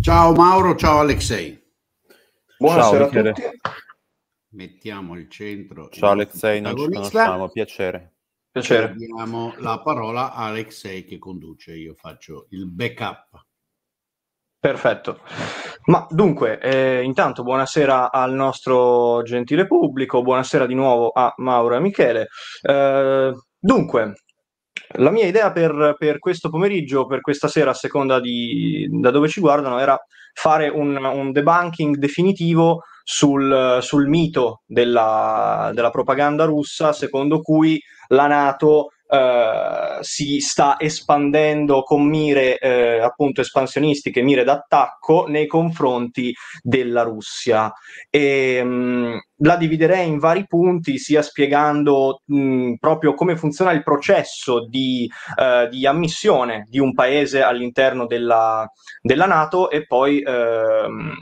Ciao Mauro, ciao Alexei. Buonasera ciao, a tutti. Mettiamo il centro. Ciao Alexei, non ci conosciamo, piacere. Piacere. Diamo la parola a Alexei che conduce, io faccio il backup. Perfetto. Ma dunque, eh, intanto buonasera al nostro gentile pubblico, buonasera di nuovo a Mauro e a Michele. Eh, dunque, la mia idea per, per, questo pomeriggio, per questa sera, a seconda di, da dove ci guardano, era fare un, un debunking definitivo sul, sul mito della, della, propaganda russa secondo cui la Nato eh, si sta espandendo con mire eh, appunto espansionistiche, mire d'attacco nei confronti della Russia. E, ehm, mh, la dividerei in vari punti, sia spiegando mh, proprio come funziona il processo di, eh, di, ammissione di un paese all'interno della, della Nato e poi ehm,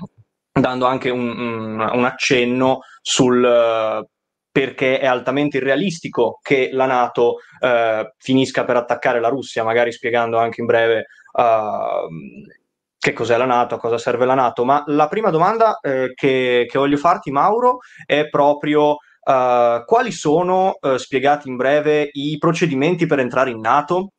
dando anche un, un, un accenno sul perché è altamente irrealistico che la Nato eh, finisca per attaccare la Russia, magari spiegando anche in breve uh, che cos'è la Nato, a cosa serve la Nato. Ma la prima domanda eh, che, che, voglio farti, Mauro, è proprio uh, quali sono, uh, spiegati in breve, i procedimenti per entrare in Nato?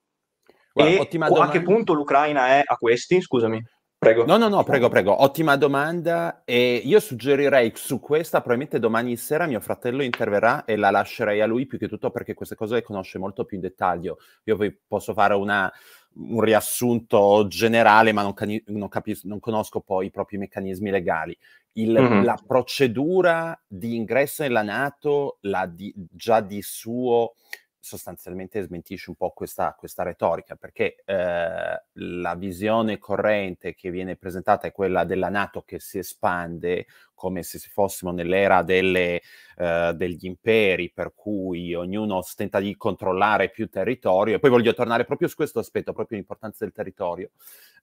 Guarda, e a che punto l'Ucraina è a questi? Scusami. Prego. No, no, no, prego, prego. Ottima domanda. E io suggerirei su questa, probabilmente domani sera mio fratello interverrà e la lascerei a lui più che tutto perché queste cose le conosce molto più in dettaglio. Io poi posso fare una, un riassunto generale, ma non, non, capis- non, conosco poi i propri meccanismi legali. Il, mm-hmm. La procedura di ingresso nella Nato, la di- già di suo sostanzialmente smentisce un po' questa, questa retorica, perché eh, la visione corrente che viene presentata è quella della Nato che si espande come se fossimo nell'era delle, eh, degli imperi, per cui ognuno tenta di controllare più territorio. E poi voglio tornare proprio su questo aspetto, proprio l'importanza del territorio,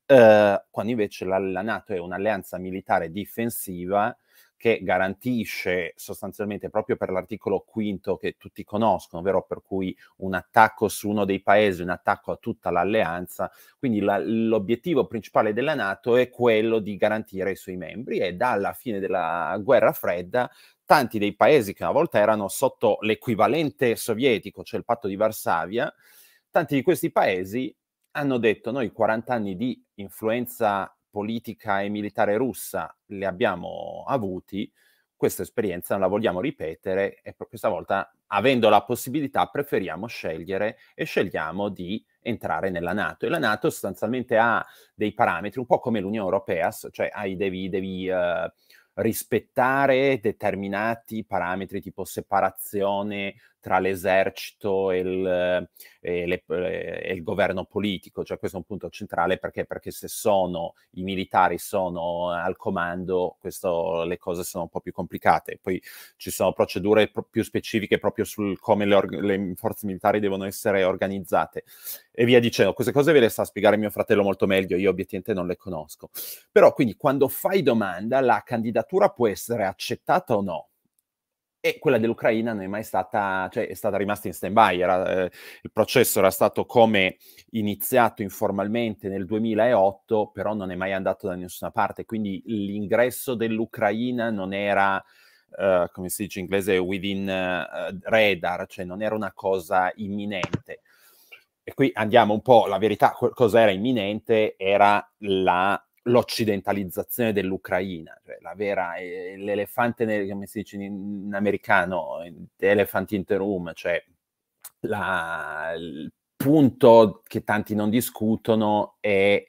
eh, quando invece la, la Nato è un'alleanza militare difensiva che garantisce sostanzialmente proprio per l'articolo quinto che tutti conoscono, ovvero per cui un attacco su uno dei paesi, un attacco a tutta l'alleanza. Quindi la, l'obiettivo principale della Nato è quello di garantire i suoi membri e dalla fine della guerra fredda tanti dei paesi che una volta erano sotto l'equivalente sovietico, cioè il patto di Varsavia, tanti di questi paesi hanno detto noi 40 anni di influenza politica e militare russa le abbiamo avuti, questa esperienza non la vogliamo ripetere e questa volta, avendo la possibilità, preferiamo scegliere e scegliamo di entrare nella Nato. E la Nato sostanzialmente ha dei parametri, un po' come l'Unione Europea, cioè hai, devi, devi uh, rispettare determinati parametri tipo separazione tra l'esercito e il, e le, e il governo politico, cioè questo è un punto centrale perché, perché se sono i militari sono al comando, questo, le cose sono un po' più complicate. Poi ci sono procedure pro più specifiche proprio su come le, le forze militari devono essere organizzate e via dicendo. Queste cose ve le sa spiegare mio fratello molto meglio, io obiettivamente non le conosco. Però quindi quando fai domanda la candidatura può essere accettata o no? e quella dell'Ucraina non è mai stata, cioè è stata rimasta in stand-by. Era, eh, il processo era stato come iniziato informalmente nel 2008, però non è mai andato da nessuna parte. Quindi l'ingresso dell'Ucraina non era, eh, come si dice in inglese, within eh, radar, cioè non era una cosa imminente. E qui andiamo un po', la verità, cosa era imminente era la l'occidentalizzazione dell'Ucraina. Cioè, la vera, eh, l'elefante, nel, come si dice in, in americano, elephant in the room, cioè la, il punto che tanti non discutono è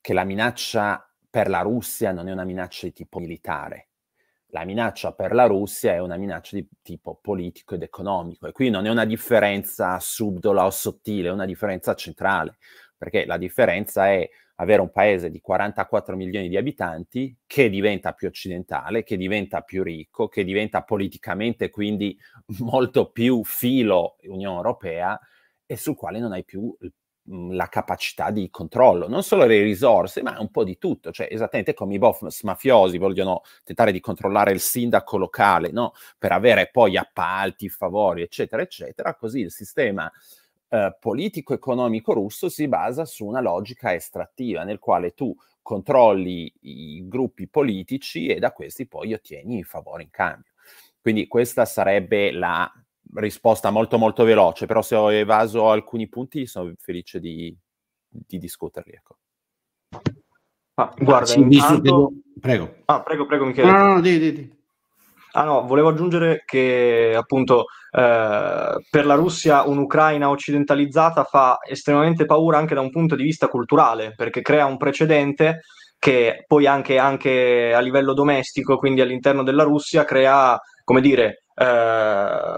che la minaccia per la Russia non è una minaccia di tipo militare. La minaccia per la Russia è una minaccia di tipo politico ed economico e qui non è una differenza subdola o sottile, è una differenza centrale, perché la differenza è avere un paese di 44 milioni di abitanti che diventa più occidentale, che diventa più ricco, che diventa politicamente quindi molto più filo Unione Europea e sul quale non hai più mm, la capacità di controllo, non solo le risorse, ma un po' di tutto, cioè esattamente come i boss mafiosi vogliono tentare di controllare il sindaco locale, no? per avere poi appalti, favori, eccetera, eccetera, così il sistema eh, politico-economico russo si basa su una logica estrattiva nel quale tu controlli i gruppi politici e da questi poi ottieni favore in cambio. Quindi questa sarebbe la risposta molto molto veloce, però se ho evaso alcuni punti sono felice di, di discuterli. Ecco. Ah, guarda, intanto... prego. Ah, prego, prego Michele. No, no, no, di, di, di. Ah no, volevo aggiungere che appunto eh, per la Russia un'Ucraina occidentalizzata fa estremamente paura anche da un punto di vista culturale, perché crea un precedente che poi anche, anche a livello domestico, quindi all'interno della Russia, crea, come dire, eh,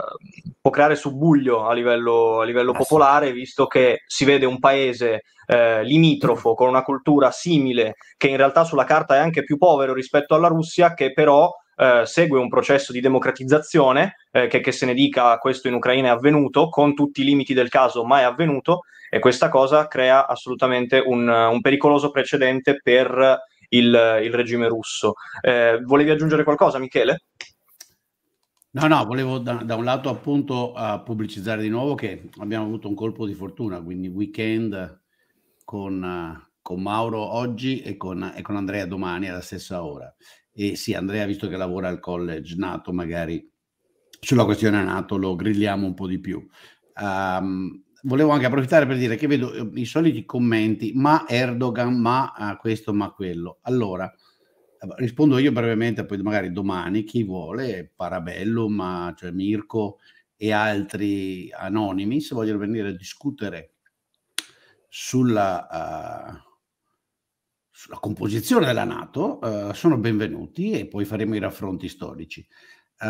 può creare subbuglio a livello, a livello popolare, visto che si vede un paese eh, limitrofo con una cultura simile, che in realtà sulla carta è anche più povero rispetto alla Russia, che però eh, segue un processo di democratizzazione, eh, che, che se ne dica questo in Ucraina è avvenuto, con tutti i limiti del caso, ma è avvenuto e questa cosa crea assolutamente un, un pericoloso precedente per il, il regime russo. Eh, volevi aggiungere qualcosa, Michele? No, no, volevo da, da un lato appunto uh, pubblicizzare di nuovo che abbiamo avuto un colpo di fortuna, quindi weekend con, uh, con Mauro oggi e con, e con Andrea domani alla stessa ora. E sì, Andrea, visto che lavora al college NATO, magari sulla questione NATO lo grilliamo un po' di più. Um, volevo anche approfittare per dire che vedo eh, i soliti commenti, ma Erdogan, ma ah, questo, ma quello. Allora, eh, rispondo io brevemente, poi magari domani chi vuole, Parabellum, cioè Mirko e altri anonimi, se vogliono venire a discutere sulla, uh, sulla composizione della Nato eh, sono benvenuti e poi faremo i raffronti storici. Uh,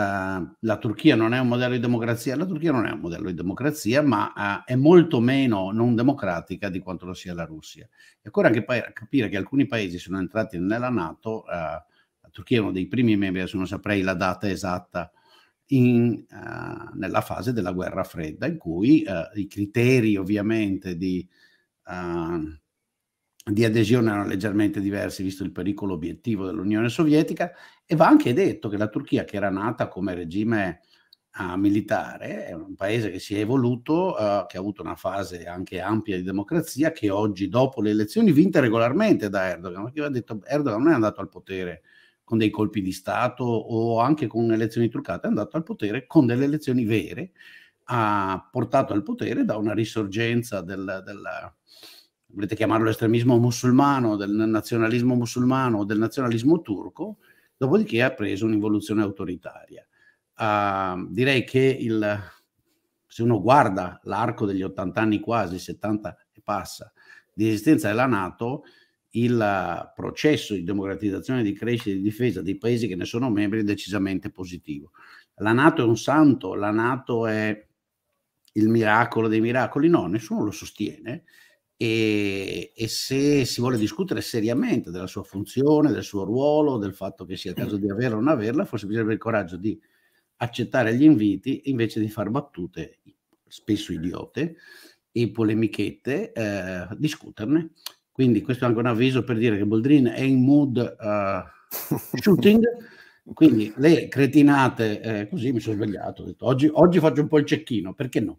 la Turchia non è un modello di democrazia, la Turchia non è un modello di democrazia, ma uh, è molto meno non democratica di quanto lo sia la Russia. E occorre anche poi capire che alcuni paesi sono entrati nella Nato, uh, la Turchia è uno dei primi membri, adesso non saprei la data esatta, in, nella fase della guerra fredda, in cui i criteri ovviamente di di adesione erano leggermente diversi visto il pericolo obiettivo dell'Unione Sovietica e va anche detto che la Turchia che era nata come regime uh, militare è un paese che si è evoluto, uh, che ha avuto una fase anche ampia di democrazia che oggi dopo le elezioni vinte regolarmente da Erdogan, perché detto, Erdogan non è andato al potere con dei colpi di Stato o anche con elezioni truccate, è andato al potere con delle elezioni vere, ha portato al potere da una risorgenza del, della volete chiamarlo estremismo musulmano, del nazionalismo musulmano o del nazionalismo turco, dopodiché ha preso un'involuzione autoritaria. Uh, direi che il, se uno guarda l'arco degli 80 anni quasi, 70 e passa, di esistenza della Nato, il processo di democratizzazione, di crescita e di difesa dei paesi che ne sono membri è decisamente positivo. La Nato è un santo, la Nato è il miracolo dei miracoli, no, nessuno lo sostiene, e, e, se si vuole discutere seriamente della sua funzione, del suo ruolo, del fatto che sia il caso di averla o non averla, forse bisognerebbe il coraggio di accettare gli inviti invece di far battute spesso idiote e polemichette, eh, discuterne. Quindi questo è anche un avviso per dire che Boldrin è in mood uh, shooting. Quindi le cretinate, eh, così mi sono svegliato, ho detto oggi, oggi faccio un po' il cecchino, perché no?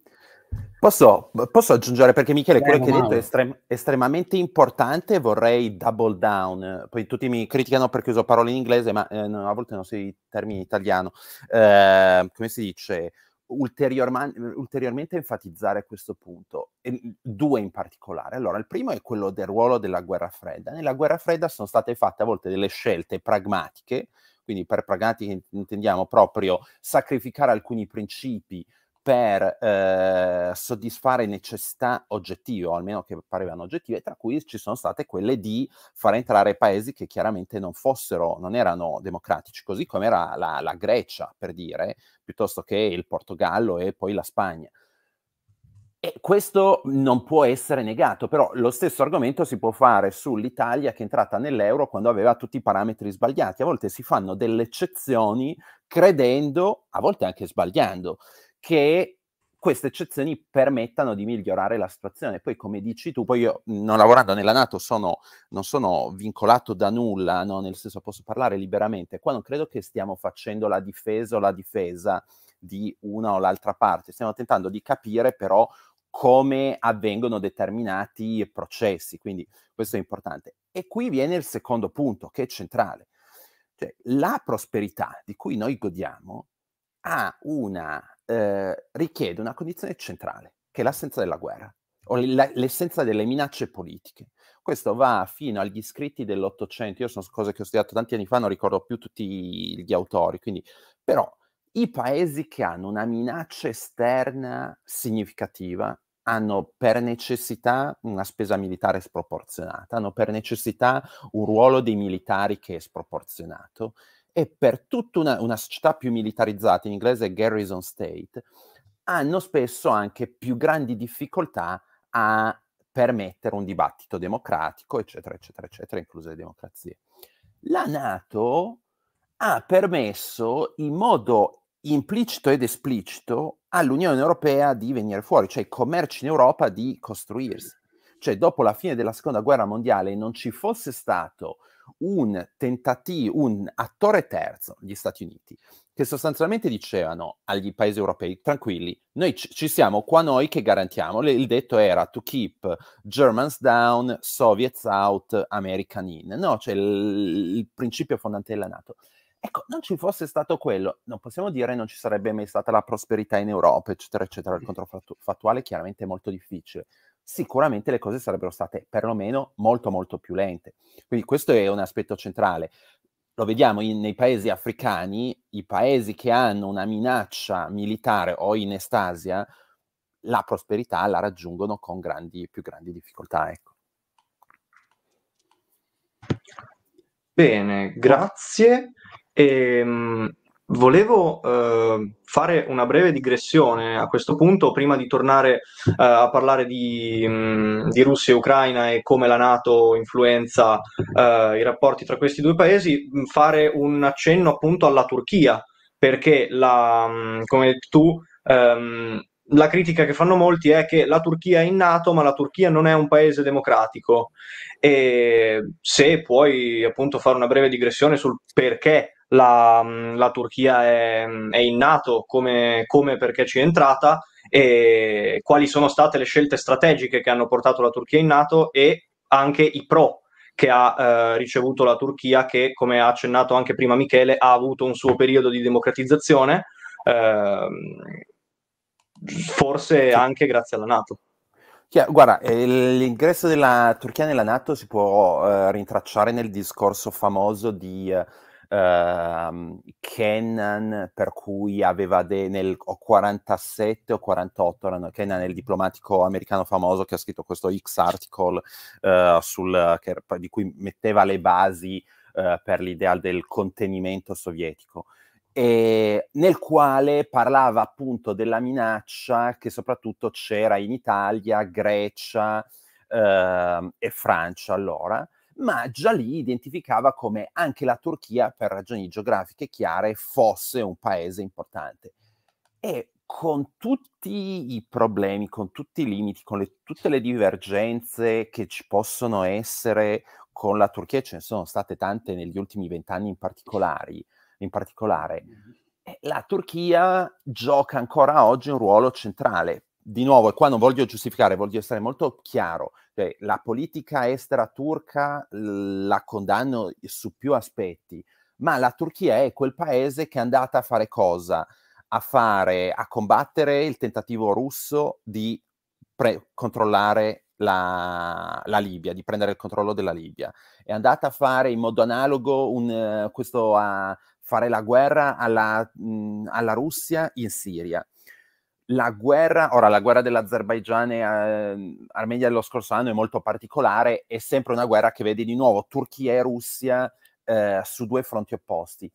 Posso, posso, aggiungere, perché Michele, quello che hai detto è estrem- estremamente importante, vorrei double down, poi tutti mi criticano perché uso parole in inglese, ma eh, no, a volte non si i termini in italiano, eh, come si dice, ulteriorman- ulteriormente enfatizzare questo punto, e, due in particolare. Allora, il primo è quello del ruolo della guerra fredda. Nella guerra fredda sono state fatte a volte delle scelte pragmatiche, quindi per pragmatiche intendiamo proprio sacrificare alcuni principi, per eh, soddisfare necessità oggettive, o almeno che parevano oggettive, tra cui ci sono state quelle di far entrare paesi che chiaramente non fossero, non erano democratici, così come era la, la Grecia, per dire, piuttosto che il Portogallo e poi la Spagna. E questo non può essere negato, però lo stesso argomento si può fare sull'Italia che è entrata nell'euro quando aveva tutti i parametri sbagliati. A volte si fanno delle eccezioni credendo, a volte anche sbagliando, che queste eccezioni permettano di migliorare la situazione. Poi, come dici tu, poi io non lavorando nella Nato sono, non sono vincolato da nulla, no? nel senso posso parlare liberamente. Qua non credo che stiamo facendo la difesa o la difesa di una o l'altra parte, stiamo tentando di capire però come avvengono determinati processi, quindi questo è importante. E qui viene il secondo punto, che è centrale. Cioè, la prosperità di cui noi godiamo una, eh, richiede una condizione centrale, che è l'assenza della guerra, o l'essenza delle minacce politiche. Questo va fino agli scritti dell'Ottocento, io sono cose che ho studiato tanti anni fa, non ricordo più tutti gli autori, quindi, però i paesi che hanno una minaccia esterna significativa hanno per necessità una spesa militare sproporzionata, hanno per necessità un ruolo dei militari che è sproporzionato e per tutta una, una società più militarizzata, in inglese garrison state, hanno spesso anche più grandi difficoltà a permettere un dibattito democratico, eccetera, eccetera, eccetera, incluse le democrazie. La Nato ha permesso in modo implicito ed esplicito all'Unione Europea di venire fuori, cioè i commerci in Europa di costruirsi. Cioè dopo la fine della Seconda Guerra Mondiale non ci fosse stato un tentativo, un attore terzo, gli Stati Uniti, che sostanzialmente dicevano agli paesi europei, tranquilli, noi ci siamo qua noi che garantiamo, il detto era to keep Germans down, Soviets out, American in, no? Cioè il, il principio fondante della Nato. Ecco, non ci fosse stato quello, non possiamo dire non ci sarebbe mai stata la prosperità in Europa, eccetera, eccetera, il controfattuale chiaramente è molto difficile, sicuramente le cose sarebbero state perlomeno molto molto più lente. Quindi questo è un aspetto centrale. Lo vediamo in, nei paesi africani, i paesi che hanno una minaccia militare o in estasia, la prosperità la raggiungono con grandi, più grandi difficoltà. Ecco. Bene, grazie. E, ehm, Volevo eh, fare una breve digressione a questo punto, prima di tornare eh, a parlare di, mh, di, Russia e Ucraina e come la Nato influenza eh, i rapporti tra questi due paesi, fare un accenno appunto alla Turchia, perché la, mh, come tu, ehm, la critica che fanno molti è che la Turchia è in Nato, ma la Turchia non è un paese democratico. E se puoi appunto fare una breve digressione sul perché la, la Turchia è, è, in Nato, come, come perché ci è entrata e quali sono state le scelte strategiche che hanno portato la Turchia in Nato e anche i pro che ha eh, ricevuto la Turchia che, come ha accennato anche prima Michele, ha avuto un suo periodo di democratizzazione, eh, forse anche grazie alla Nato. Guarda, l'ingresso della Turchia nella Nato si può eh, rintracciare nel discorso famoso di eh, uh, Kennan, per cui aveva de- nel 47 o 48, erano, Kennan è il diplomatico americano famoso che ha scritto questo X article uh, sul, che, di cui metteva le basi uh, per l'idea del contenimento sovietico. E nel quale parlava appunto della minaccia che soprattutto c'era in Italia, Grecia eh, e Francia allora, ma già lì identificava come anche la Turchia, per ragioni geografiche chiare, fosse un paese importante. E con tutti i problemi, con tutti i limiti, con le, tutte le divergenze che ci possono essere con la Turchia, ce ne sono state tante negli ultimi vent'anni in, in particolare, la Turchia gioca ancora oggi un ruolo centrale di nuovo, e qua non voglio giustificare, voglio essere molto chiaro, cioè, la politica estera turca la condanno su più aspetti, ma la Turchia è quel paese che è andata a fare cosa? A, fare, a combattere il tentativo russo di pre- controllare la, la, Libia, di prendere il controllo della Libia. È andata a fare in modo analogo un, uh, questo a fare la guerra alla, mh, alla Russia in Siria la guerra, ora la guerra dell'Azerbaigian e eh, Armenia dello scorso anno è molto particolare, è sempre una guerra che vede di nuovo Turchia e Russia eh, su due fronti opposti.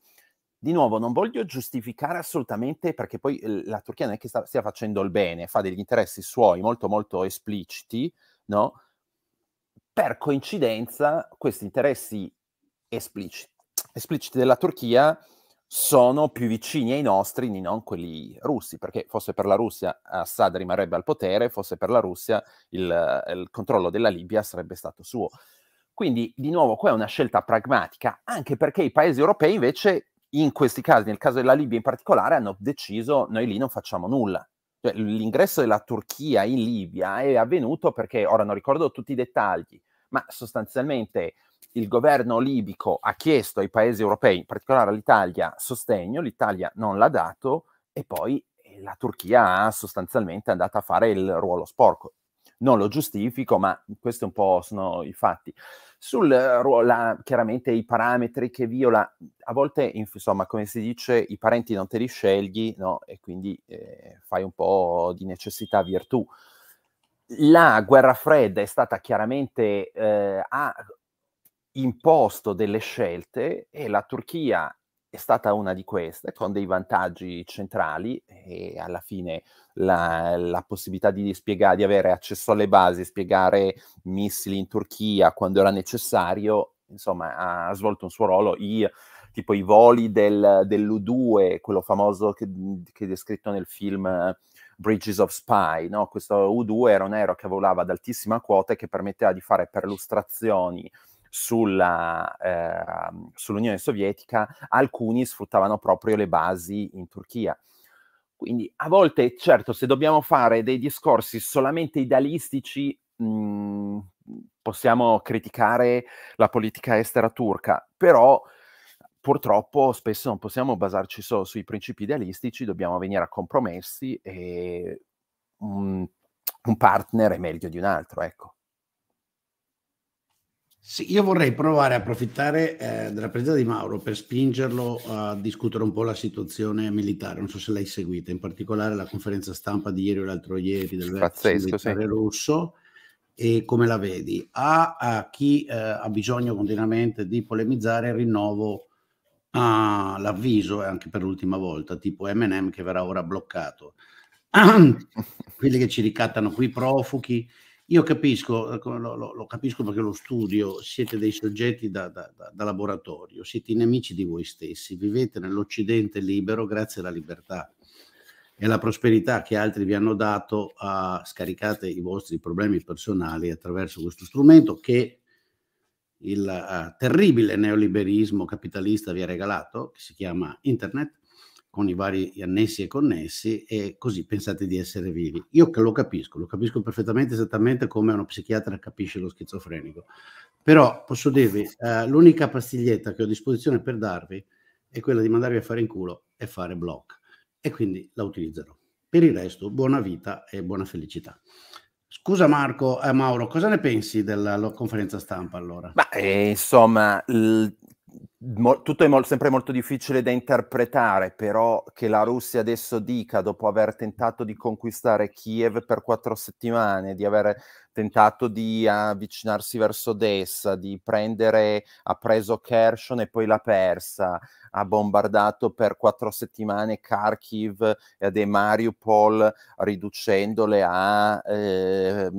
Di nuovo, non voglio giustificare assolutamente perché poi eh, la Turchia non è che sta, stia facendo il bene, fa degli interessi suoi molto molto espliciti, no? Per coincidenza, questi interessi espliciti, espliciti della Turchia sono più vicini ai nostri, non quelli russi, perché fosse per la Russia Assad rimarrebbe al potere, fosse per la Russia il, il controllo della Libia sarebbe stato suo. Quindi di nuovo qua è una scelta pragmatica, anche perché i paesi europei invece in questi casi, nel caso della Libia in particolare, hanno deciso noi lì non facciamo nulla. Cioè, l'ingresso della Turchia in Libia è avvenuto perché, ora non ricordo tutti i dettagli, ma sostanzialmente il governo libico ha chiesto ai paesi europei, in particolare all'Italia, sostegno, l'Italia non l'ha dato e poi eh, la Turchia ha sostanzialmente andata a fare il ruolo sporco. Non lo giustifico, ma questi un po' sono i fatti. Sul ruolo, chiaramente i parametri che viola, a volte, insomma, come si dice, i parenti non te li scegli, no? E quindi eh, fai un po' di necessità virtù la guerra fredda è stata chiaramente eh, ha imposto delle scelte e la Turchia è stata una di queste, con dei vantaggi centrali e alla fine la, la possibilità di, spiega- di avere accesso alle basi, spiegare missili in Turchia quando era necessario, insomma ha svolto un suo ruolo. I, tipo i voli del, dell'U2, quello famoso che, che, è descritto nel film Bridges of Spy, no? questo U2 era un aereo che volava ad altissima quota e che permetteva di fare perlustrazioni sulla, eh, sull'Unione Sovietica, alcuni sfruttavano proprio le basi in Turchia. Quindi a volte, certo, se dobbiamo fare dei discorsi solamente idealistici, mh, mm, possiamo criticare la politica estera turca, però purtroppo spesso non possiamo basarci solo sui principi idealistici, dobbiamo venire a compromessi e un, un partner è meglio di un altro, ecco. Sì, io vorrei provare a approfittare eh, della presenza di Mauro per spingerlo a discutere un po' la situazione militare. Non so se l'hai seguita, in particolare la conferenza stampa di ieri o l'altro ieri del Pazzesco, militare sì. russo e come la vedi. A, a chi eh, ha bisogno continuamente di polemizzare, rinnovo ah, l'avviso, eh, anche per l'ultima volta, tipo M&M che verrà ora bloccato. Quelli che ci ricattano qui profughi io capisco, eh, lo, lo, lo, capisco perché lo studio, siete dei soggetti da, da, da, laboratorio, siete i nemici di voi stessi, vivete nell'Occidente libero grazie alla libertà e alla prosperità che altri vi hanno dato, a, scaricate i vostri problemi personali attraverso questo strumento che il uh, terribile neoliberismo capitalista vi ha regalato, che si chiama Internet, con i vari annessi e connessi e così pensate di essere vivi. Io che lo capisco, lo capisco perfettamente esattamente come uno psichiatra capisce lo schizofrenico, però posso dirvi, eh, l'unica pastiglietta che ho a disposizione per darvi è quella di mandarvi a fare in culo e fare block e quindi la utilizzerò. Per il resto, buona vita e buona felicità. Scusa Marco, eh, Mauro, cosa ne pensi della conferenza stampa allora? Ma eh, insomma, mo- tutto è mo- sempre molto difficile da interpretare, però che la Russia adesso dica, dopo aver tentato di conquistare Kiev per quattro settimane, di aver tentato di avvicinarsi verso Odessa, di prendere, ha preso Kherson e poi l'ha persa, ha bombardato per quattro settimane Kharkiv ed è Mariupol riducendole a, eh,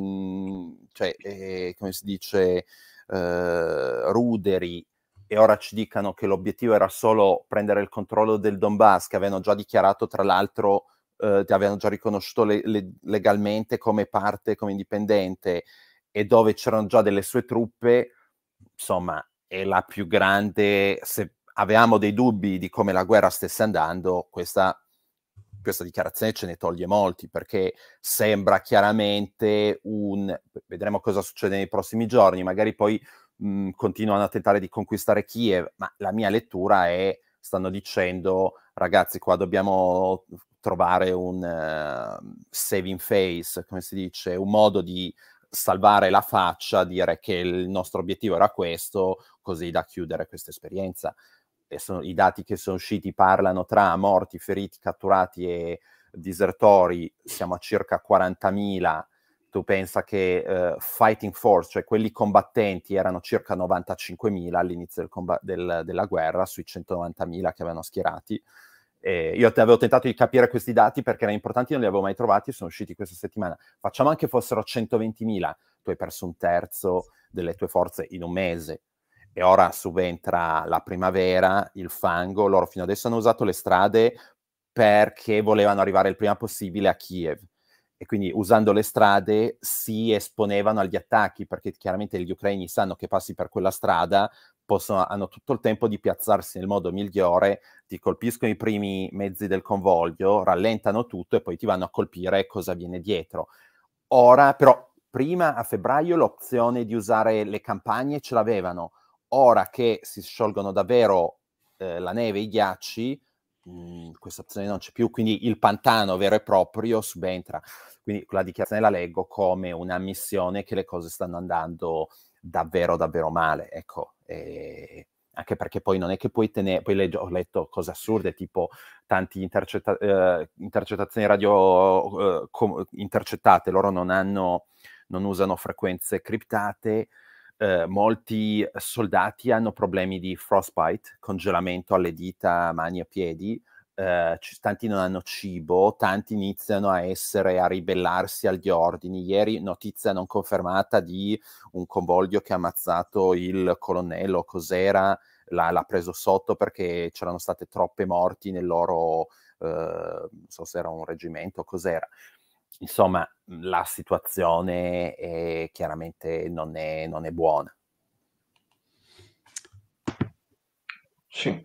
cioè, eh, come si dice, eh, ruderi e ora ci dicano che l'obiettivo era solo prendere il controllo del Donbass, che avevano già dichiarato tra l'altro, eh, avevano già riconosciuto le, le, legalmente come parte, come indipendente, e dove c'erano già delle sue truppe, insomma, è la più grande, se avevamo dei dubbi di come la guerra stesse andando, questa, questa dichiarazione ce ne toglie molti, perché sembra chiaramente un, vedremo cosa succede nei prossimi giorni, magari poi mh, mhmm, continuano a tentare di conquistare Kiev, ma la mia lettura è, stanno dicendo, ragazzi, qua dobbiamo trovare un uh, saving face, come si dice, un modo di salvare la faccia, dire che il nostro obiettivo era questo, così da chiudere questa esperienza. Sono, I dati che sono usciti parlano tra morti, feriti, catturati e disertori, siamo a circa 40.000 tu pensa che uh, fighting force, cioè quelli combattenti, erano circa 95.000 all'inizio del comb- del, della guerra sui 190.000 che avevano schierati. Eh, io avevo tentato di capire questi dati perché erano importanti, non li avevo mai trovati, sono usciti questa settimana. Facciamo anche fossero 120.000, tu hai perso un terzo delle tue forze in un mese. E ora subentra la primavera, il fango, loro fino adesso hanno usato le strade perché volevano arrivare il prima possibile a Kiev e quindi usando le strade si esponevano agli attacchi perché chiaramente gli ucraini sanno che passi per quella strada, possono, hanno tutto il tempo di piazzarsi nel modo migliore, ti colpiscono i primi mezzi del convoglio, rallentano tutto e poi ti vanno a colpire cosa viene dietro. Ora però prima a febbraio l'opzione di usare le campagne ce l'avevano, ora che si sciolgono davvero eh, la neve e i ghiacci, Mhmm, questa opzione non c'è più, quindi il pantano vero e proprio subentra. Quindi la dichiarazione la leggo come un'ammissione che le cose stanno andando davvero, davvero male. Ecco, e ehm, anche perché poi non è che puoi tenere, poi leggo, ho letto cose assurde, tipo tante intercetta, eh, intercettazioni radio eh, com- intercettate, loro non hanno, non usano frequenze criptate, eh, molti soldati hanno problemi di frostbite, congelamento alle dita, mani e piedi, eh, tanti non hanno cibo, tanti iniziano a essere, a ribellarsi agli ordini. Ieri notizia non confermata di un convoglio che ha ammazzato il colonnello, cos'era, l'ha, l'ha preso sotto perché c'erano state troppe morti nel loro, eh, non so se era un reggimento, cos'era insomma, la situazione chiaramente non è, non è buona. Sì.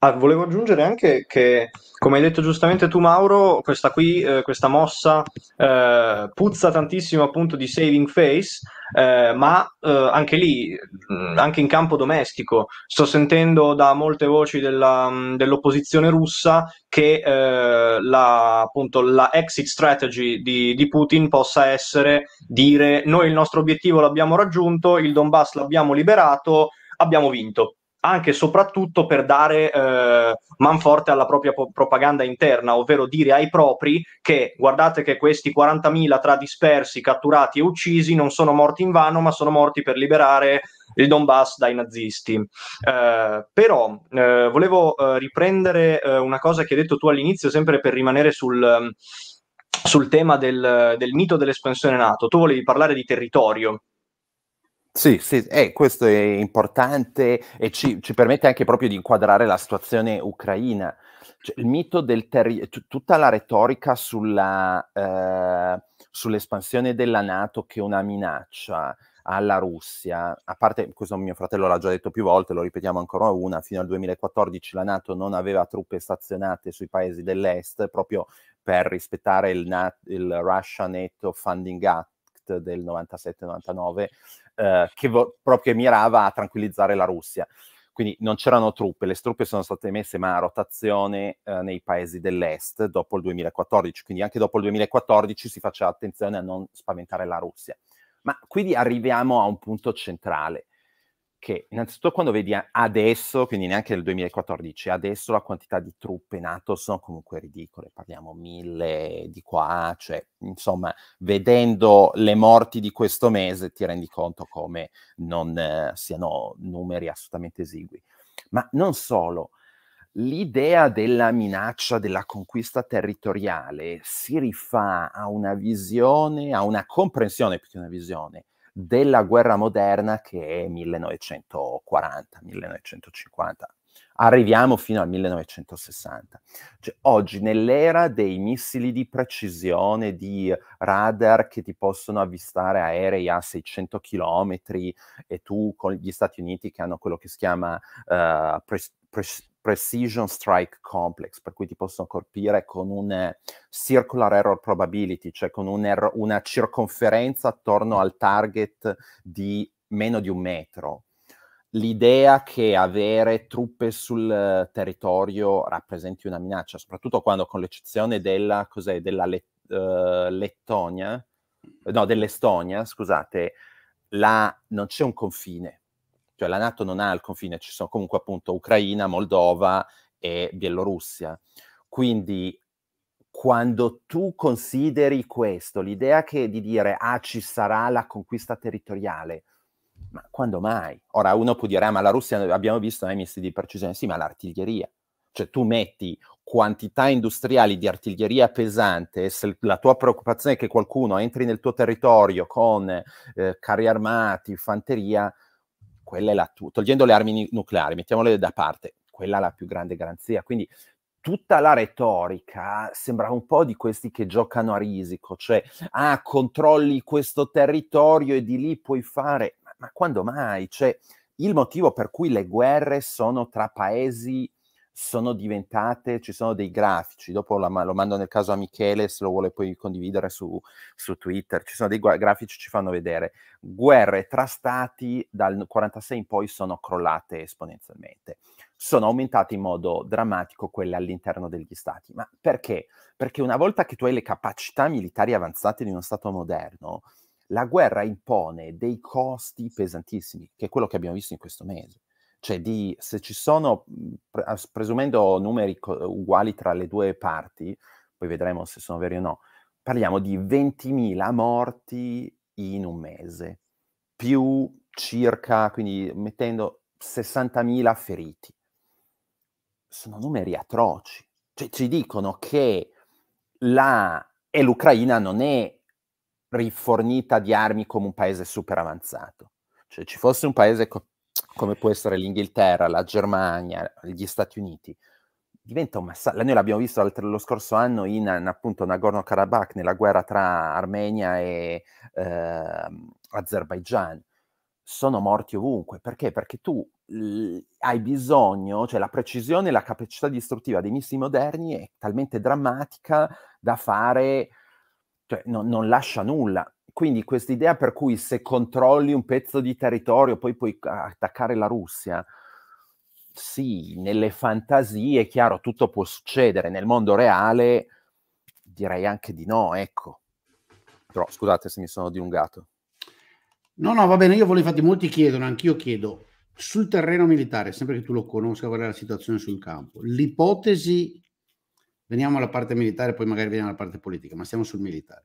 Ah, volevo aggiungere anche che, come hai detto giustamente tu Mauro, questa qui, eh, questa mossa eh, puzza tantissimo appunto di saving face, eh, ma eh, anche lì, mm, anche in campo domestico, sto sentendo da molte voci della, mm, dell'opposizione russa che eh, la, appunto, la exit strategy di, di Putin possa essere dire noi il nostro obiettivo l'abbiamo raggiunto, il Donbass l'abbiamo liberato, abbiamo vinto anche e soprattutto per dare eh, manforte alla propria po- propaganda interna, ovvero dire ai propri che guardate che questi 40.000 tra dispersi, catturati e uccisi non sono morti in vano, ma sono morti per liberare il Donbass dai nazisti. Eh, però eh, volevo eh, riprendere eh, una cosa che hai detto tu all'inizio, sempre per rimanere sul, sul tema del, del mito dell'espansione NATO. Tu volevi parlare di territorio. Sì, sì, eh, questo è importante e ci, ci, permette anche proprio di inquadrare la situazione ucraina. Cioè, il mito del territorio, t- tutta la retorica sulla, eh, sull'espansione della Nato che è una minaccia alla Russia, a parte questo mio fratello l'ha già detto più volte, lo ripetiamo ancora una, fino al 2014 la Nato non aveva truppe stazionate sui paesi dell'est proprio per rispettare il, Nat- il Russian NATO Funding Act Act del 97-99 eh, che vo- proprio mirava a tranquillizzare la Russia. Quindi non c'erano truppe, le truppe sono state messe ma a rotazione eh, nei paesi dell'est dopo il 2014, quindi anche dopo il 2014 si faceva attenzione a non spaventare la Russia. Ma quindi arriviamo a un punto centrale che innanzitutto quando vedi adesso, quindi neanche nel 2014, adesso la quantità di truppe NATO sono comunque ridicole, parliamo mille di qua, cioè insomma vedendo le morti di questo mese ti rendi conto come non eh, siano numeri assolutamente esigui. Ma non solo, l'idea della minaccia della conquista territoriale si rifà a una visione, a una comprensione più che una visione, della guerra moderna che è 1940-1950. Arriviamo fino al 1960. Cioè, oggi, nell'era dei missili di precisione, di radar che ti possono avvistare aerei a 600 km, e tu con gli Stati Uniti che hanno quello che si chiama uh, pres- pres- precision strike complex, per cui ti possono colpire con un eh, circular error probability, cioè con un er- una circonferenza attorno al target di meno di un metro. L'idea che avere truppe sul eh, territorio rappresenti una minaccia, soprattutto quando con l'eccezione della, della Let- uh, Lettonia, no, dell'Estonia, scusate, la, non c'è un confine cioè la Nato non ha il confine, ci sono comunque appunto Ucraina, Moldova e Bielorussia. Quindi quando tu consideri questo, l'idea che di dire ah ci sarà la conquista territoriale, ma quando mai? Ora uno può dire ah ma la Russia abbiamo visto nei eh, missili di precisione, sì ma l'artiglieria, cioè tu metti quantità industriali di artiglieria pesante, se la tua preoccupazione è che qualcuno entri nel tuo territorio con eh, carri armati, fanteria, quella è la tua, togliendo le armi nucleari, mettiamole da parte, quella è la più grande garanzia. Quindi tutta la retorica sembra un po' di questi che giocano a risico, cioè, ah, controlli questo territorio e di lì puoi fare, ma, ma quando mai? Cioè, il motivo per cui le guerre sono tra paesi sono diventate, ci sono dei grafici, dopo la, lo mando nel caso a Michele se lo vuole poi condividere su, su Twitter, ci sono dei grafici che ci fanno vedere, guerre tra stati dal 46 in poi sono crollate esponenzialmente, sono aumentate in modo drammatico quelle all'interno degli stati, ma perché? Perché una volta che tu hai le capacità militari avanzate di uno stato moderno, la guerra impone dei costi pesantissimi, che è quello che abbiamo visto in questo mese cioè di, se ci sono, mhmm, presumendo numeri uguali tra le due parti, poi vedremo se sono veri o no, parliamo di 20.000 morti in un mese, più circa, quindi mettendo 60.000 feriti. Sono numeri atroci. Cioè, ci dicono che la, e l'Ucraina non è rifornita di armi come un paese super avanzato. Cioè, ci fosse un paese co- come può essere l'Inghilterra, la Germania, gli Stati Uniti, diventa un massacro. Noi l'abbiamo visto lo scorso anno in, in appunto Nagorno-Karabakh, nella guerra tra Armenia e eh, Azerbaijan. Sono morti ovunque. Perché? Perché tu l- hai bisogno, cioè la precisione e la capacità distruttiva dei missili moderni è talmente drammatica da fare, cioè no, non lascia nulla quindi questa idea per cui se controlli un pezzo di territorio poi puoi attaccare la Russia, sì, nelle fantasie è chiaro tutto può succedere, nel mondo reale direi anche di no, ecco. Però scusate se mi sono dilungato. No, no, va bene, io volevo, infatti molti chiedono, anch'io chiedo, sul terreno militare, sempre che tu lo conosca, qual è la situazione sul campo? L'ipotesi, veniamo alla parte militare, poi magari veniamo alla parte politica, ma siamo sul militare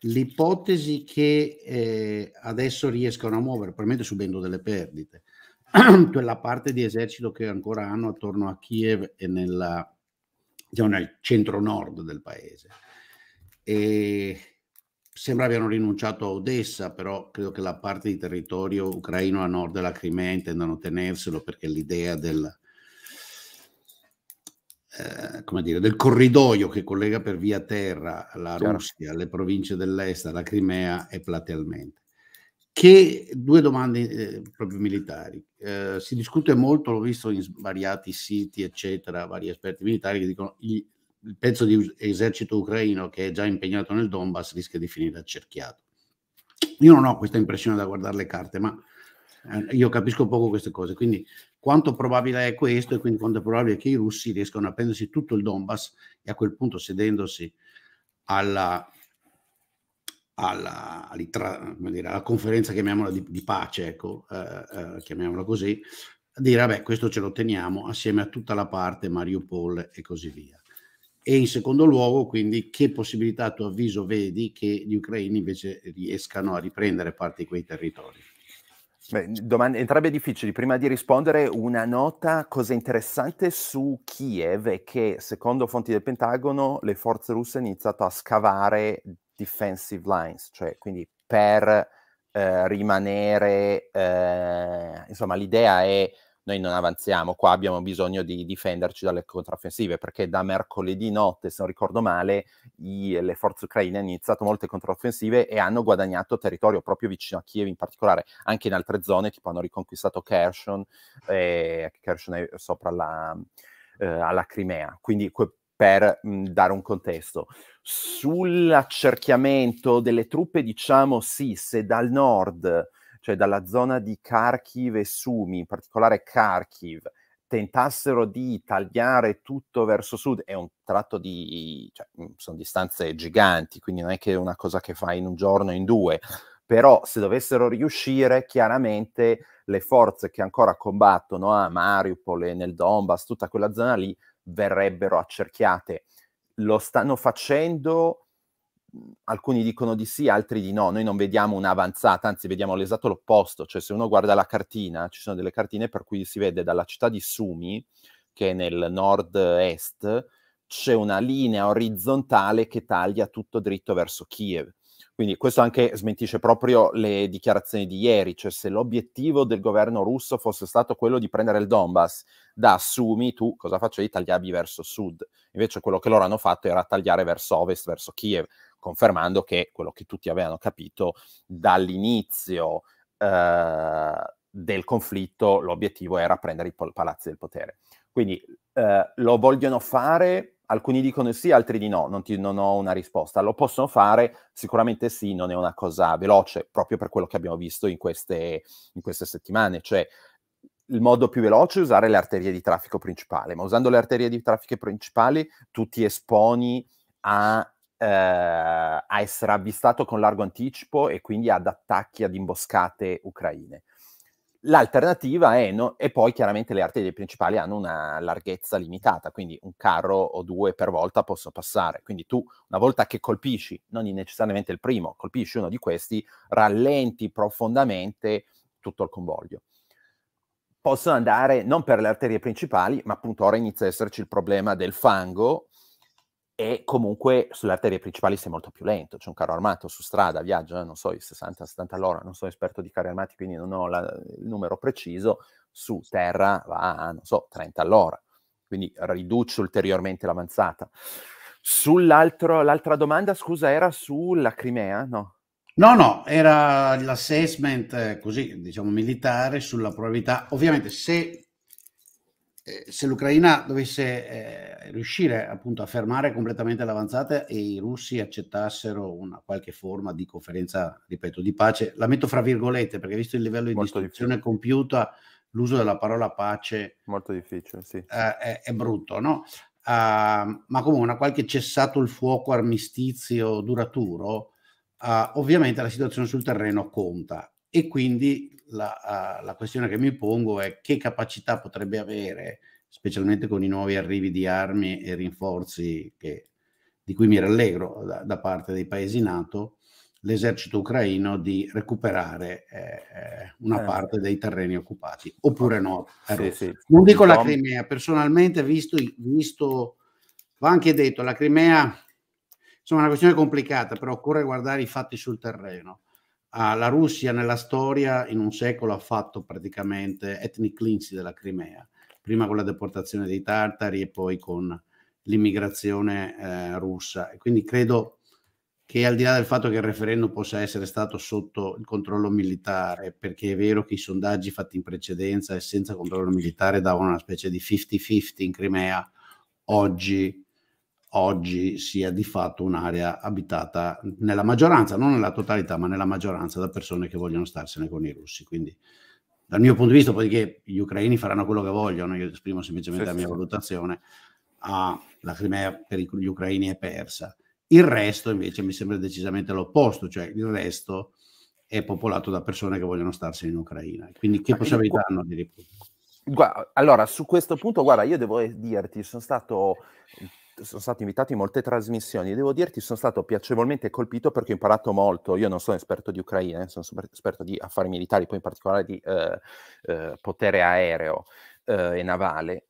l'ipotesi che eh, adesso riescano a muovere, probabilmente subendo delle perdite, quella parte di esercito che ancora hanno attorno a Kiev e nella, diciamo, nel centro-nord del paese. E sembra abbiano rinunciato a Odessa, però credo che la parte di territorio ucraino a nord della Crimea intendano tenerselo perché l'idea del eh, come dire, del corridoio che collega per via terra la Chiaro. Russia, le province dell'est, la Crimea e platealmente. Che due domande eh, proprio militari. Eh, si discute molto, l'ho visto in svariati siti, eccetera, vari esperti militari che dicono il, il pezzo di esercito ucraino che è già impegnato nel Donbass rischia di finire accerchiato. Io non ho questa impressione da guardare le carte, ma eh, io capisco poco queste cose, quindi quanto probabile è questo e quindi quanto è probabile che i russi riescano a prendersi tutto il Donbass e a quel punto sedendosi alla, alla, dire, alla conferenza, chiamiamola di, di pace, ecco, eh, eh, chiamiamola così, dire vabbè questo ce lo teniamo assieme a tutta la parte Mariupol e così via. E in secondo luogo, quindi, che possibilità a tuo avviso vedi che gli ucraini invece riescano a riprendere parte di quei territori? Beh, domande entrambe difficili. Prima di rispondere, una nota, cosa interessante su Kiev è che, secondo fonti del Pentagono, le forze russe hanno iniziato a scavare defensive lines, cioè quindi per eh, rimanere, eh, insomma, l'idea è noi non avanziamo, qua abbiamo bisogno di difenderci dalle controffensive, perché da mercoledì notte, se non ricordo male, i, le forze ucraine hanno iniziato molte controffensive e hanno guadagnato territorio proprio vicino a Kiev in particolare, anche in altre zone, tipo hanno riconquistato Kherson, eh, Kherson è sopra la, eh, alla Crimea, quindi que- per mh, dare un contesto. Sull'accerchiamento delle truppe, diciamo sì, se dal nord cioè dalla zona di Kharkiv e Sumi, in particolare Kharkiv, tentassero di tagliare tutto verso sud, è un tratto di, cioè, sono distanze giganti, quindi non è che è una cosa che fai in un giorno o in due, però se dovessero riuscire, chiaramente le forze che ancora combattono a Mariupol e nel Donbass, tutta quella zona lì, verrebbero accerchiate. Lo stanno facendo alcuni dicono di sì, altri di no. Noi non vediamo un'avanzata, anzi vediamo l'esatto l'opposto. Cioè se uno guarda la cartina, ci sono delle cartine per cui si vede dalla città di Sumi, che è nel nord-est, c'è una linea orizzontale che taglia tutto dritto verso Kiev. Quindi questo anche smentisce proprio le dichiarazioni di ieri, cioè se l'obiettivo del governo russo fosse stato quello di prendere il Donbass da Sumi, tu cosa facevi? Tagliavi verso sud. Invece quello che loro hanno fatto era tagliare verso ovest, verso Kiev confermando che quello che tutti avevano capito dall'inizio eh, del conflitto, l'obiettivo era prendere i pol- palazzi del potere. Quindi eh, lo vogliono fare, alcuni dicono sì, altri di no, non, ti, non ho una risposta. Lo possono fare? Sicuramente sì, non è una cosa veloce, proprio per quello che abbiamo visto in queste, in queste settimane, cioè il modo più veloce è usare le arterie di traffico principale, ma usando le arterie di traffico principali tu ti esponi a eh, a essere avvistato con largo anticipo e quindi ad attacchi, ad imboscate ucraine. L'alternativa è, no, e poi chiaramente le arterie principali hanno una larghezza limitata, quindi un carro o due per volta possono passare. Quindi tu, una volta che colpisci, non necessariamente il primo, colpisci uno di questi, rallenti profondamente tutto il convoglio. Possono andare non per le arterie principali, ma appunto ora inizia ad esserci il problema del fango, e comunque sulle arterie principali sei molto più lento, c'è un carro armato su strada, viaggia, eh, non so, 60-70 all'ora, non sono esperto di carri armati, quindi non ho la, il numero preciso, su terra va a, non so, 30 all'ora, quindi riduce ulteriormente l'avanzata. Sull'altra domanda, scusa, era sulla Crimea, no? No, no, era l'assessment eh, così, diciamo, militare sulla probabilità. Ovviamente se eh, se l'Ucraina dovesse eh, riuscire appunto a fermare completamente l'avanzata e i russi accettassero una qualche forma di conferenza, ripeto, di pace, la metto fra virgolette perché visto il livello di Molto distruzione compiuta, l'uso della parola pace Molto difficile, sì. Eh, è, è, brutto, no? Uh, ma comunque una qualche cessato il fuoco, armistizio duraturo, uh, ovviamente la situazione sul terreno conta e quindi la, la, questione che mi pongo è che capacità potrebbe avere, specialmente con i nuovi arrivi di armi e rinforzi che, di cui mi rallegro da, da, parte dei paesi NATO, l'esercito ucraino di recuperare eh, una eh. parte dei terreni occupati, oppure no. Sì, sì. Non dico la diciamo Crimea, personalmente visto, visto, va anche detto, la Crimea insomma è una questione complicata, però occorre guardare i fatti sul terreno Ah, la Russia nella storia in un secolo ha fatto praticamente ethnic cleansing della Crimea, prima con la deportazione dei tartari e poi con l'immigrazione eh, russa. quindi credo che al di là del fatto che il referendum possa essere stato sotto il controllo militare, perché è vero che i sondaggi fatti in precedenza e senza controllo militare davano una specie di 50-50 in Crimea, oggi oggi sia di fatto un'area abitata nella maggioranza, non nella totalità, ma nella maggioranza da persone che vogliono starsene con i russi. Quindi dal mio punto di vista, poiché gli ucraini faranno quello che vogliono, io esprimo semplicemente sì, la mia sì. valutazione, ah, la Crimea per gli ucraini è persa. Il resto invece mi sembra decisamente l'opposto, cioè il resto è popolato da persone che vogliono starsene in Ucraina. Quindi che possibilità hanno di riprodurre? allora, su questo punto, guarda, io devo dirti, sono stato sono stato invitato in molte trasmissioni e devo dirti sono stato piacevolmente colpito perché ho imparato molto. Io non sono esperto di Ucraina, eh, sono esperto di affari militari, poi in particolare di eh, eh, potere aereo eh, e navale.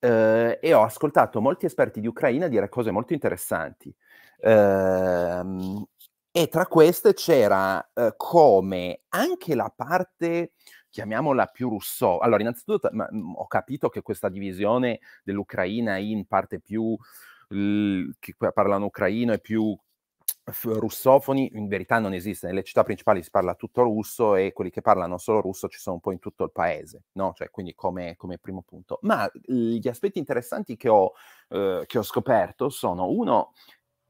Eh, e ho ascoltato molti esperti di Ucraina dire cose molto interessanti. Ehm, e tra queste c'era eh, come anche la parte chiamiamola più russo. Allora, innanzitutto ma, mhmm, ho capito che questa divisione dell'Ucraina in parte più che parlano ucraino e più russofoni in verità non esiste, nelle città principali si parla tutto russo e quelli che parlano solo russo ci sono un po' in tutto il paese, no? Cioè, quindi come, come primo punto. Ma gli aspetti interessanti che ho, eh, che ho scoperto sono, uno,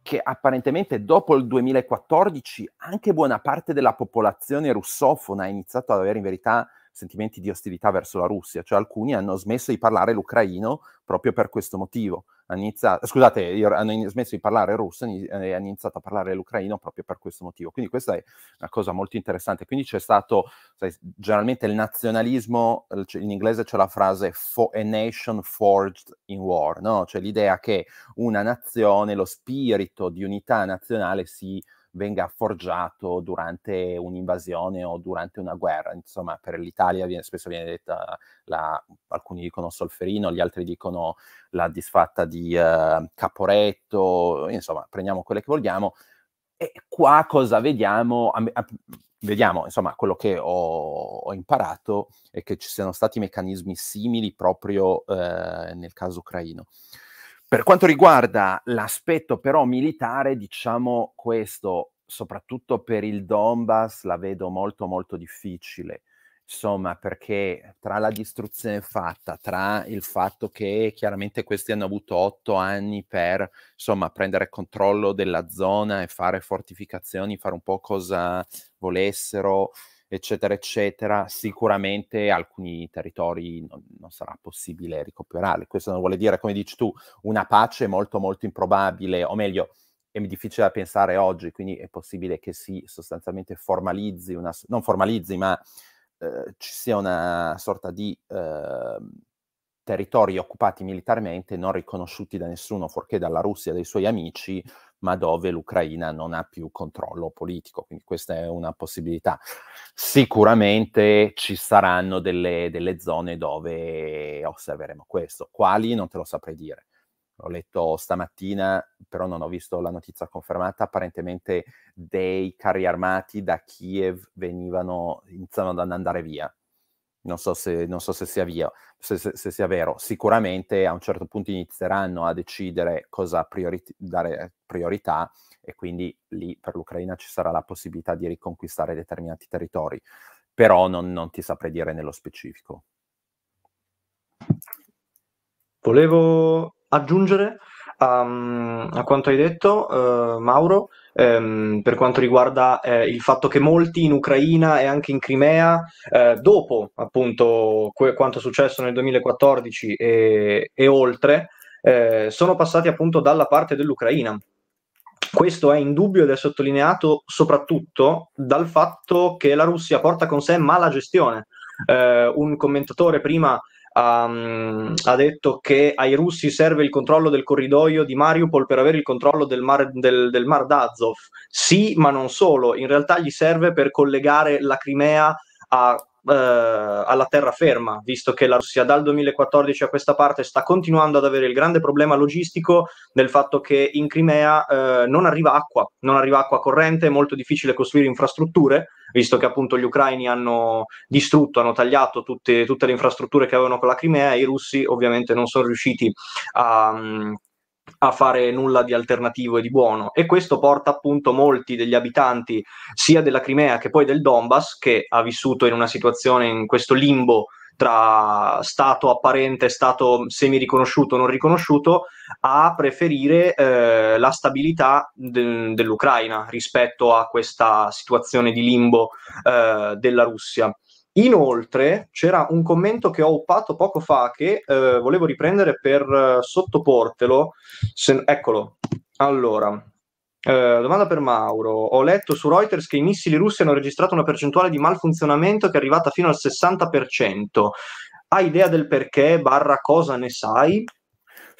che apparentemente dopo il 2014 anche buona parte della popolazione russofona ha iniziato ad avere in verità sentimenti di ostilità verso la Russia, cioè alcuni hanno smesso di parlare l'ucraino proprio per questo motivo. Hanno iniziato, scusate, hanno smesso di parlare russo e hanno iniziato a parlare l'ucraino proprio per questo motivo. Quindi questa è una cosa molto interessante. Quindi c'è stato, sai, generalmente il nazionalismo, in inglese c'è la frase a nation forged in war, no? cioè l'idea che una nazione, lo spirito di unità nazionale si venga forgiato durante un'invasione o durante una guerra. Insomma, per l'Italia viene, spesso viene detta, la, alcuni dicono solferino, gli altri dicono la disfatta di eh, Caporetto, insomma, prendiamo quelle che vogliamo. E qua cosa vediamo? A, a, vediamo, insomma, quello che ho, ho, imparato è che ci siano stati meccanismi simili proprio eh, nel caso ucraino. Per quanto riguarda l'aspetto però militare, diciamo questo, soprattutto per il Donbass la vedo molto molto difficile, insomma, perché tra la distruzione fatta, tra il fatto che chiaramente questi hanno avuto otto anni per, insomma, prendere controllo della zona e fare fortificazioni, fare un po' cosa volessero, eccetera, eccetera, sicuramente alcuni territori non, non, sarà possibile recuperare. Questo non vuole dire, come dici tu, una pace molto, molto improbabile, o meglio, è difficile da pensare oggi, quindi è possibile che si sostanzialmente formalizzi, una, non formalizzi, ma eh, ci sia una sorta di... Eh, territori occupati militarmente non riconosciuti da nessuno fuorché dalla Russia e dai suoi amici, ma dove l'Ucraina non ha più controllo politico. Quindi questa è una possibilità. Sicuramente ci saranno delle, delle zone dove osserveremo questo. Quali non te lo saprei dire. Ho letto stamattina, però non ho visto la notizia confermata, apparentemente dei carri armati da Kiev venivano, iniziano ad andare via non so se, non so se, sia, via, se, se sia, vero, sicuramente a un certo punto inizieranno a decidere cosa priori- dare eh, priorità e quindi lì per l'Ucraina ci sarà la possibilità di riconquistare determinati territori, però non, non ti saprei dire nello specifico. Volevo aggiungere um, a quanto hai detto, uh, Mauro, um, per quanto riguarda uh, il fatto che molti in Ucraina e anche in Crimea, uh, dopo appunto que- quanto è successo nel 2014 e, e oltre, sono passati appunto dalla parte dell'Ucraina. Questo è indubbio ed è sottolineato soprattutto dal fatto che la Russia porta con sé mala gestione. un commentatore prima um, ha detto che ai russi serve il controllo del corridoio di Mariupol per avere il controllo del mar, del, del mar d'Azov. Sì, ma non solo, in realtà gli serve per collegare la Crimea a eh, alla terraferma, visto che la Russia dal 2014 a questa parte sta continuando ad avere il grande problema logistico del fatto che in Crimea eh, non arriva acqua, non arriva acqua corrente, è molto difficile costruire infrastrutture, visto che appunto gli ucraini hanno distrutto, hanno tagliato tutte, tutte le infrastrutture che avevano con la Crimea, e i russi ovviamente non sono riusciti a... Um, a fare nulla di alternativo e di buono e questo porta appunto molti degli abitanti sia della Crimea che poi del Donbass che ha vissuto in una situazione in questo limbo tra stato apparente, stato semi riconosciuto, non riconosciuto, a preferire eh, la stabilità de- dell'Ucraina rispetto a questa situazione di limbo eh, della Russia. Inoltre c'era un commento che ho uppato poco fa che eh, volevo riprendere per eh, sottoportelo. Se, eccolo. Allora, eh, domanda per Mauro. Ho letto su Reuters che i missili russi hanno registrato una percentuale di malfunzionamento che è arrivata fino al 60%. Hai idea del perché, barra cosa ne sai?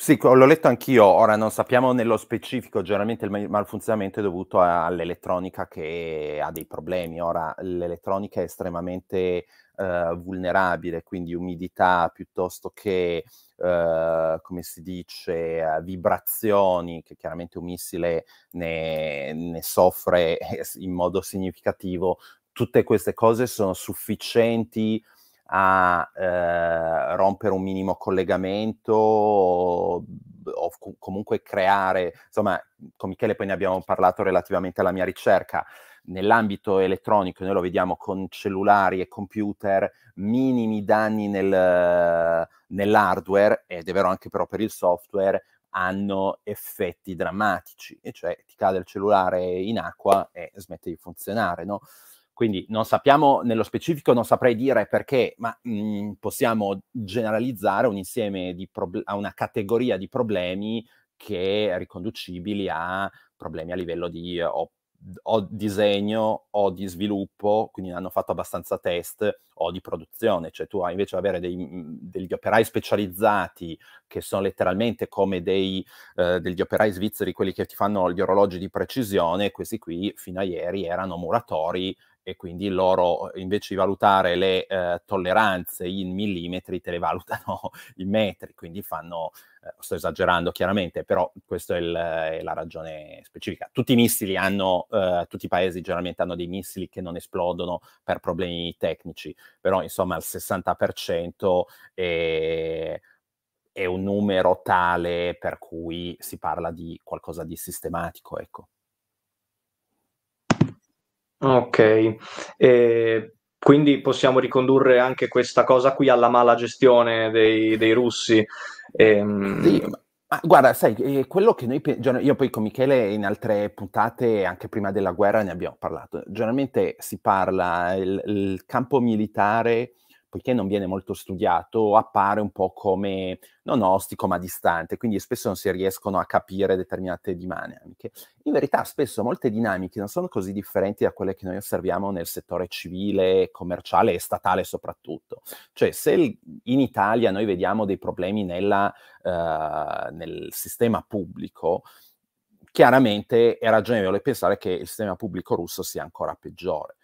Sì, l'ho letto anch'io, ora non sappiamo nello specifico, generalmente il malfunzionamento è dovuto all'elettronica che ha dei problemi, ora l'elettronica è estremamente eh, vulnerabile, quindi umidità piuttosto che, eh, come si dice, eh, vibrazioni, che chiaramente un missile ne, ne soffre in modo significativo, tutte queste cose sono sufficienti a eh, rompere un minimo collegamento o, o comunque creare, insomma, con Michele poi ne abbiamo parlato relativamente alla mia ricerca, nell'ambito elettronico noi lo vediamo con cellulari e computer, minimi danni nel, nell'hardware, ed è vero anche però per il software, hanno effetti drammatici, e cioè ti cade il cellulare in acqua e smette di funzionare, no? Quindi non sappiamo nello specifico, non saprei dire perché, ma mh, mm, possiamo generalizzare un insieme di prob- a una categoria di problemi che è riconducibili a problemi a livello di eh, o, o disegno o di sviluppo, quindi hanno fatto abbastanza test, o di produzione, cioè tu hai invece avere dei, mm, degli operai specializzati che sono letteralmente come dei, eh, degli operai svizzeri, quelli che ti fanno gli orologi di precisione, questi qui fino a ieri erano muratori e quindi loro invece di valutare le eh, tolleranze in millimetri te le valutano in metri, quindi fanno, eh, sto esagerando chiaramente, però questa è, è, la ragione specifica. Tutti i missili hanno, eh, tutti i paesi generalmente hanno dei missili che non esplodono per problemi tecnici, però insomma il 60% è è un numero tale per cui si parla di qualcosa di sistematico, ecco. Ok, E quindi possiamo ricondurre anche questa cosa qui alla mala gestione dei, dei russi. Ehm... Sì, ma guarda, sai, quello che noi, io poi con Michele in altre puntate, anche prima della guerra, ne abbiamo parlato. Generalmente si parla, il, il campo militare poiché non viene molto studiato, appare un po' come non ostico ma distante, quindi spesso non si riescono a capire determinate dinamiche. In verità spesso molte dinamiche non sono così differenti da quelle che noi osserviamo nel settore civile, commerciale e statale soprattutto. Cioè se in Italia noi vediamo dei problemi nella, uh, nel sistema pubblico, chiaramente è ragionevole pensare che il sistema pubblico russo sia ancora peggiore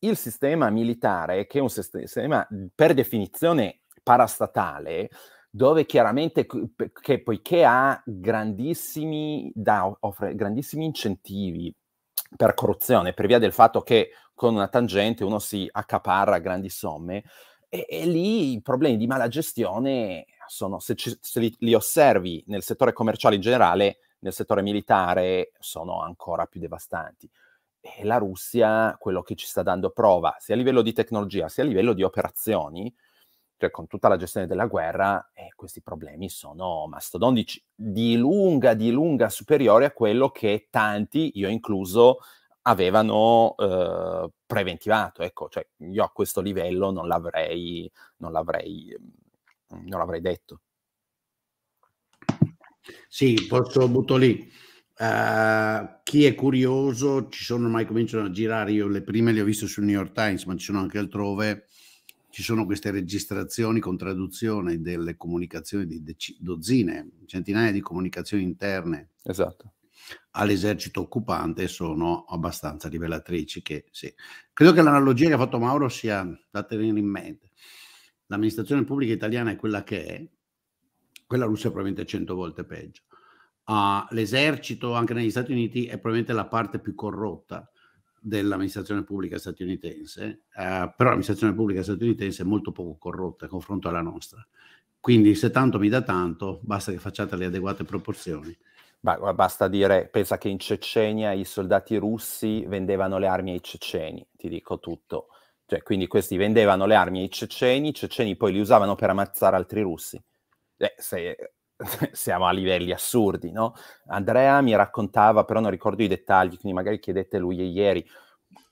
il sistema militare, che è un sistema mhmm, per definizione parastatale, dove chiaramente che poiché ha grandissimi, da, offre grandissimi incentivi per corruzione, per via del fatto che con una tangente uno si accaparra grandi somme, e, e lì i problemi di mala gestione sono, se, ci, se li, li osservi nel settore commerciale in generale, nel settore militare sono ancora più devastanti. E eh, la Russia, quello che ci sta dando prova, sia a livello di tecnologia, sia a livello di operazioni, cioè con tutta la gestione della guerra, eh, questi problemi sono mastodontici, di lunga, di lunga superiori a quello che tanti, io incluso, avevano eh, preventivato. Ecco, cioè io a questo livello non l'avrei, non l'avrei, non l'avrei detto. Sì, forse lo butto lì. Uh, chi è curioso, ci sono ormai cominciano a girare, io le prime le ho viste sul New York Times, ma ci sono anche altrove, ci sono queste registrazioni con traduzione delle comunicazioni di dec- dozzine, centinaia di comunicazioni interne esatto. all'esercito occupante sono abbastanza rivelatrici. Che, sì. Credo che l'analogia che ha fatto Mauro sia da tenere in mente. L'amministrazione pubblica italiana è quella che è, quella russa è probabilmente 100 volte peggio uh, l'esercito anche negli Stati Uniti è probabilmente la parte più corrotta dell'amministrazione pubblica statunitense, eh, però l'amministrazione pubblica statunitense è molto poco corrotta in confronto alla nostra. Quindi se tanto mi dà tanto, basta che facciate le adeguate proporzioni. Basta dire, pensa che in Cecenia i soldati russi vendevano le armi ai ceceni, ti dico tutto. Cioè, quindi questi vendevano le armi ai ceceni, i ceceni poi li usavano per ammazzare altri russi. Eh, se siamo a livelli assurdi, no? Andrea mi raccontava, però non ricordo i dettagli, quindi magari chiedete lui ieri,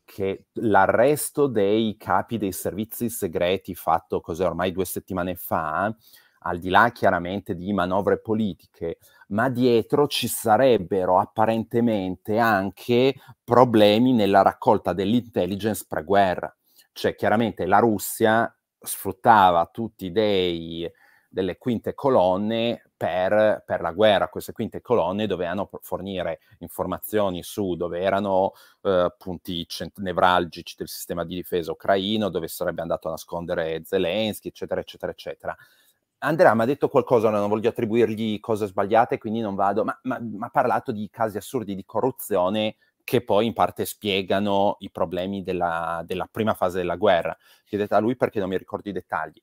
che l'arresto dei capi dei servizi segreti fatto cos'è ormai due settimane fa, al di là chiaramente di manovre politiche, ma dietro ci sarebbero apparentemente anche problemi nella raccolta dell'intelligence pre-guerra. Cioè chiaramente la Russia sfruttava tutti dei delle quinte colonne per, per, la guerra. Queste quinte colonne dovevano fornire informazioni su dove erano eh, punti cent- nevralgici del sistema di difesa ucraino, dove sarebbe andato a nascondere Zelensky, eccetera, eccetera, eccetera. Andrea mi ha detto qualcosa, non voglio attribuirgli cose sbagliate, quindi non vado, ma, ma, ma ha parlato di casi assurdi di corruzione che poi in parte spiegano i problemi della, della prima fase della guerra. Chiedete a lui perché non mi ricordo i dettagli.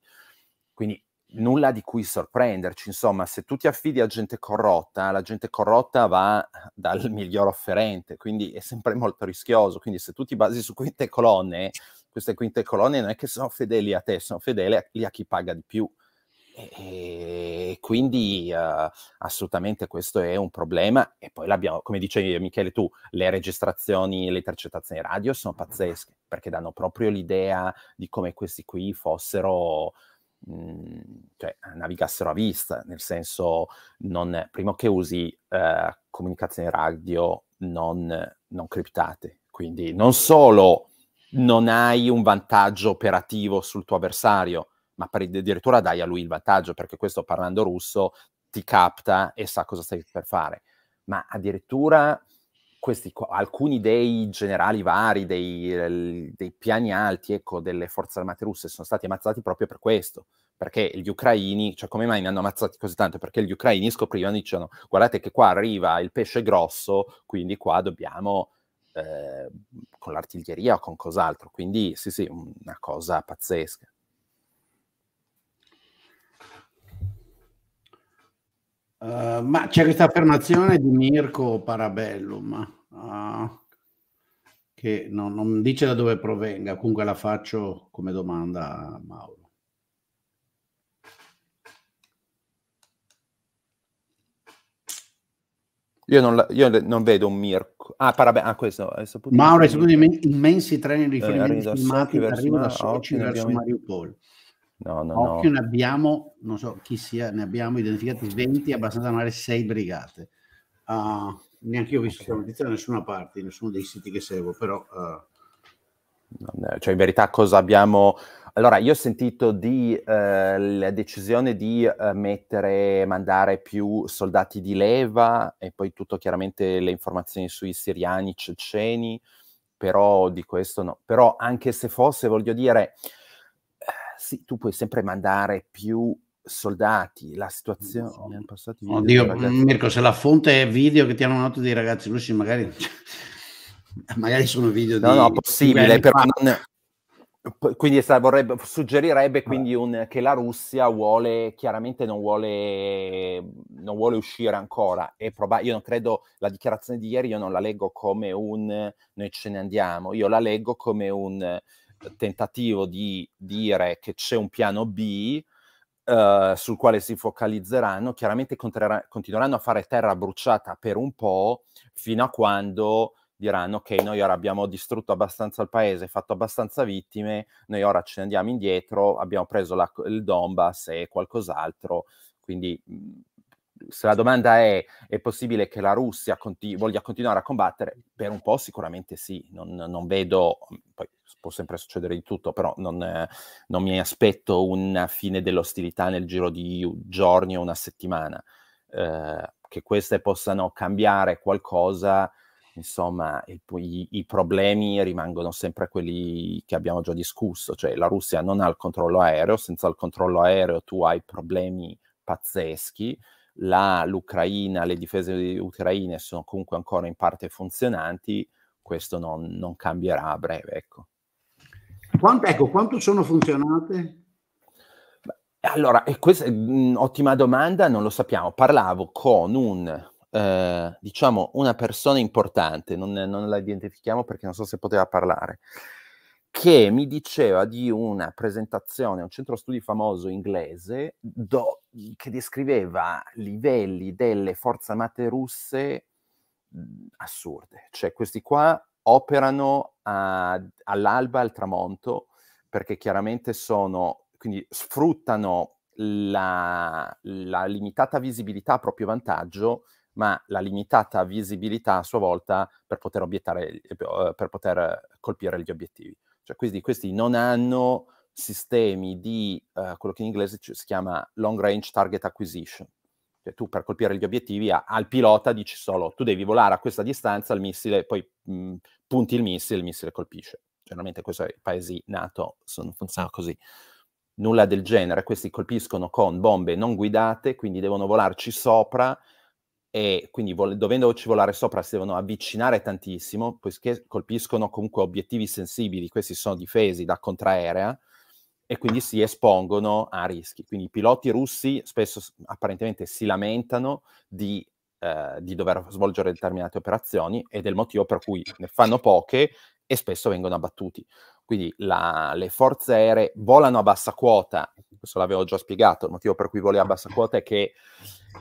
Quindi nulla di cui sorprenderci. Insomma, se tu ti affidi a gente corrotta, la gente corrotta va dal miglior offerente, quindi è sempre molto rischioso. Quindi se tu ti basi su quinte colonne, queste quinte colonne non è che sono fedeli a te, sono fedeli a, chi paga di più. E, quindi uh, assolutamente questo è un problema. E poi l'abbiamo, come dicevi Michele, tu le registrazioni, le intercettazioni radio sono pazzesche perché danno proprio l'idea di come questi qui fossero Mhmm, cioè, navigassero a vista, nel senso non, prima che usi eh, comunicazione radio non, non criptate, quindi non solo non hai un vantaggio operativo sul tuo avversario, ma addirittura dai a lui il vantaggio, perché questo parlando russo ti capta e sa cosa stai per fare. Ma addirittura questi alcuni dei generali vari, dei, dei piani alti ecco, delle forze armate russe sono stati ammazzati proprio per questo, perché gli ucraini, cioè come mai ne hanno ammazzati così tanto? Perché gli ucraini scoprivano, dicevano guardate che qua arriva il pesce grosso, quindi qua dobbiamo eh, con l'artiglieria o con cos'altro, quindi sì sì, una cosa pazzesca. Uh, ma c'è questa affermazione di Mirko Parabellum Ah, che no, non dice da dove provenga, comunque la faccio come domanda a Mauro. Io non, la, io non, vedo un Mirko. Ah, parabè, ah questo. Mauro, è saputo di immensi treni di riferimento eh, filmati che arrivano da Sochi verso Mariupol. No, no, Occhio, no. ne abbiamo, non so chi sia, ne abbiamo identificati 20, abbastanza male 6 brigate. Uh, neanche io ho visto questa notizia da nessuna parte, in nessuno dei siti che seguo, però... Uh... Cioè in verità cosa abbiamo... Allora, io ho sentito di eh, la decisione di eh, mettere, mandare più soldati di leva e poi tutto chiaramente le informazioni sui siriani, ceceni, però di questo no. Però anche se fosse, voglio dire, eh, sì, tu puoi sempre mandare più soldati, la situazione... Video, Oddio, Mirko, se la fonte è video che ti hanno notato dei ragazzi russi, magari... magari sono video no, di... No, possibile, però non... Quindi vorrebbe, suggerirebbe ah. quindi un, che la Russia vuole, chiaramente non vuole, non vuole uscire ancora. E proba- io non credo, la dichiarazione di ieri io non la leggo come un noi ce ne andiamo, io la leggo come un tentativo di dire che c'è un piano B, eh, sul quale si focalizzeranno, chiaramente continueranno a fare terra bruciata per un po' fino a quando diranno ok, noi ora abbiamo distrutto abbastanza il paese, fatto abbastanza vittime, noi ora ce ne andiamo indietro, abbiamo preso la, il Donbass e qualcos'altro, quindi mhmm, se la domanda è è possibile che la Russia conti- voglia continuare a combattere, per un po' sicuramente sì, non, non vedo, poi può sempre succedere di tutto, però non, eh, non mi aspetto una fine dell'ostilità nel giro di giorni o una settimana. Eh, che queste possano cambiare qualcosa, insomma, il, i, i, problemi rimangono sempre quelli che abbiamo già discusso, cioè la Russia non ha il controllo aereo, senza il controllo aereo tu hai problemi pazzeschi, la, l'Ucraina, le difese ucraine sono comunque ancora in parte funzionanti, questo non, non cambierà a breve. Ecco. Quanto, ecco, quanto sono funzionate? Allora, e questa è un'ottima domanda, non lo sappiamo. Parlavo con un, eh, diciamo, una persona importante, non, non la identifichiamo perché non so se poteva parlare, che mi diceva di una presentazione a un centro studi famoso inglese do, che descriveva livelli delle forze armate russe mh, mhmm, assurde. Cioè questi qua operano a, all'alba, al tramonto, perché chiaramente sono, quindi sfruttano la, la limitata visibilità a proprio vantaggio, ma la limitata visibilità a sua volta per poter, obiettare, eh, per poter colpire gli obiettivi. Cioè, quindi questi non hanno sistemi di uh, quello che in inglese si chiama long range target acquisition. Cioè, tu per colpire gli obiettivi a, al pilota dici solo tu devi volare a questa distanza, il missile, poi mh, mm, punti il missile, il missile colpisce. Generalmente questo è i paesi NATO sono, funziona così. Nulla del genere, questi colpiscono con bombe non guidate, quindi devono volarci sopra e quindi vol- dovendoci volare sopra si devono avvicinare tantissimo, poiché colpiscono comunque obiettivi sensibili, questi sono difesi da contraerea e quindi si espongono a rischi. Quindi i piloti russi spesso apparentemente si lamentano di, eh, di dover svolgere determinate operazioni ed è il motivo per cui ne fanno poche e spesso vengono abbattuti. Quindi la, le forze aeree volano a bassa quota, questo l'avevo già spiegato, il motivo per cui voli a bassa quota è che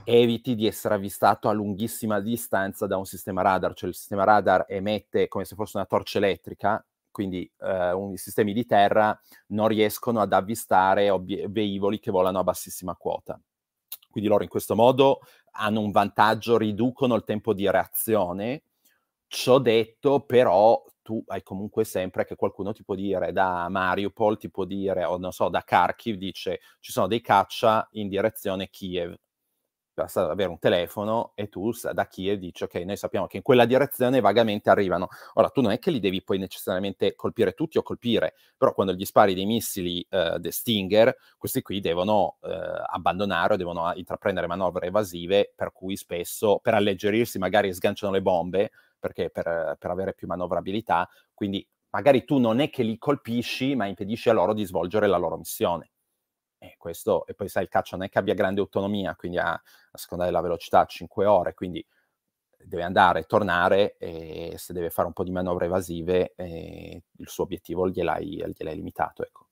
eviti di essere avvistato a lunghissima distanza da un sistema radar, cioè il sistema radar emette come se fosse una torcia elettrica, quindi eh, un, i sistemi di terra non riescono ad avvistare obie- veicoli che volano a bassissima quota. Quindi loro in questo modo hanno un vantaggio, riducono il tempo di reazione. Ciò detto, però, tu hai comunque sempre che qualcuno ti può dire da Mariupol, ti può dire, o non so, da Kharkiv, dice ci sono dei caccia in direzione Kiev. Basta avere un telefono e tu da Kiev dici ok, noi sappiamo che in quella direzione vagamente arrivano. Ora, tu non è che li devi poi necessariamente colpire tutti o colpire, però quando gli spari dei missili eh, The Stinger, questi qui devono eh, abbandonare o devono intraprendere manovre evasive, per cui spesso per alleggerirsi magari sganciano le bombe, perché per, per avere più manovrabilità, quindi magari tu non è che li colpisci, ma impedisci a loro di svolgere la loro missione. E, questo, e poi sai, il caccia non è che abbia grande autonomia, quindi ha, a seconda della velocità, 5 ore, quindi deve andare, tornare e se deve fare un po' di manovre evasive, eh, il suo obiettivo gliel'hai, gliel'hai limitato. Ecco.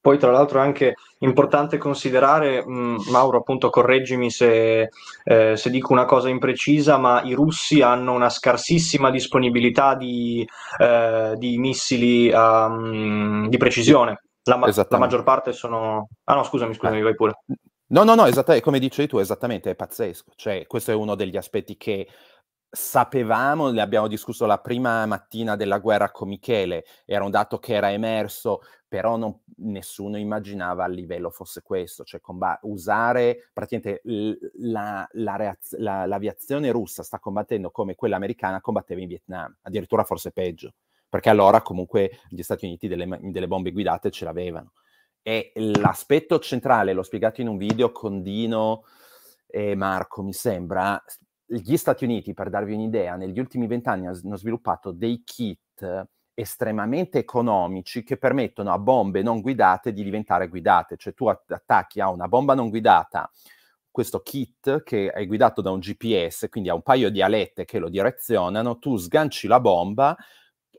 Poi tra l'altro è anche importante considerare, mh, Mauro appunto correggimi se, eh, se, dico una cosa imprecisa, ma i russi hanno una scarsissima disponibilità di, eh, di missili um, di precisione. La, ma- la, maggior parte sono... Ah no, scusami, scusami, eh. vai pure. No, no, no, esattamente, come dicevi tu, esattamente, è pazzesco. Cioè, questo è uno degli aspetti che sapevamo, ne abbiamo discusso la prima mattina della guerra con Michele, era un dato che era emerso però non, nessuno immaginava il livello fosse questo, cioè usare praticamente la, la la, l'aviazione russa sta combattendo come quella americana combatteva in Vietnam, addirittura forse peggio, perché allora comunque gli Stati Uniti delle, delle bombe guidate ce l'avevano. E l'aspetto centrale, l'ho spiegato in un video con Dino e Marco, mi sembra, gli Stati Uniti, per darvi un'idea, negli ultimi vent'anni hanno sviluppato dei kit estremamente economici che permettono a bombe non guidate di diventare guidate, cioè tu attacchi a una bomba non guidata questo kit che è guidato da un GPS, quindi ha un paio di alette che lo direzionano, tu sganci la bomba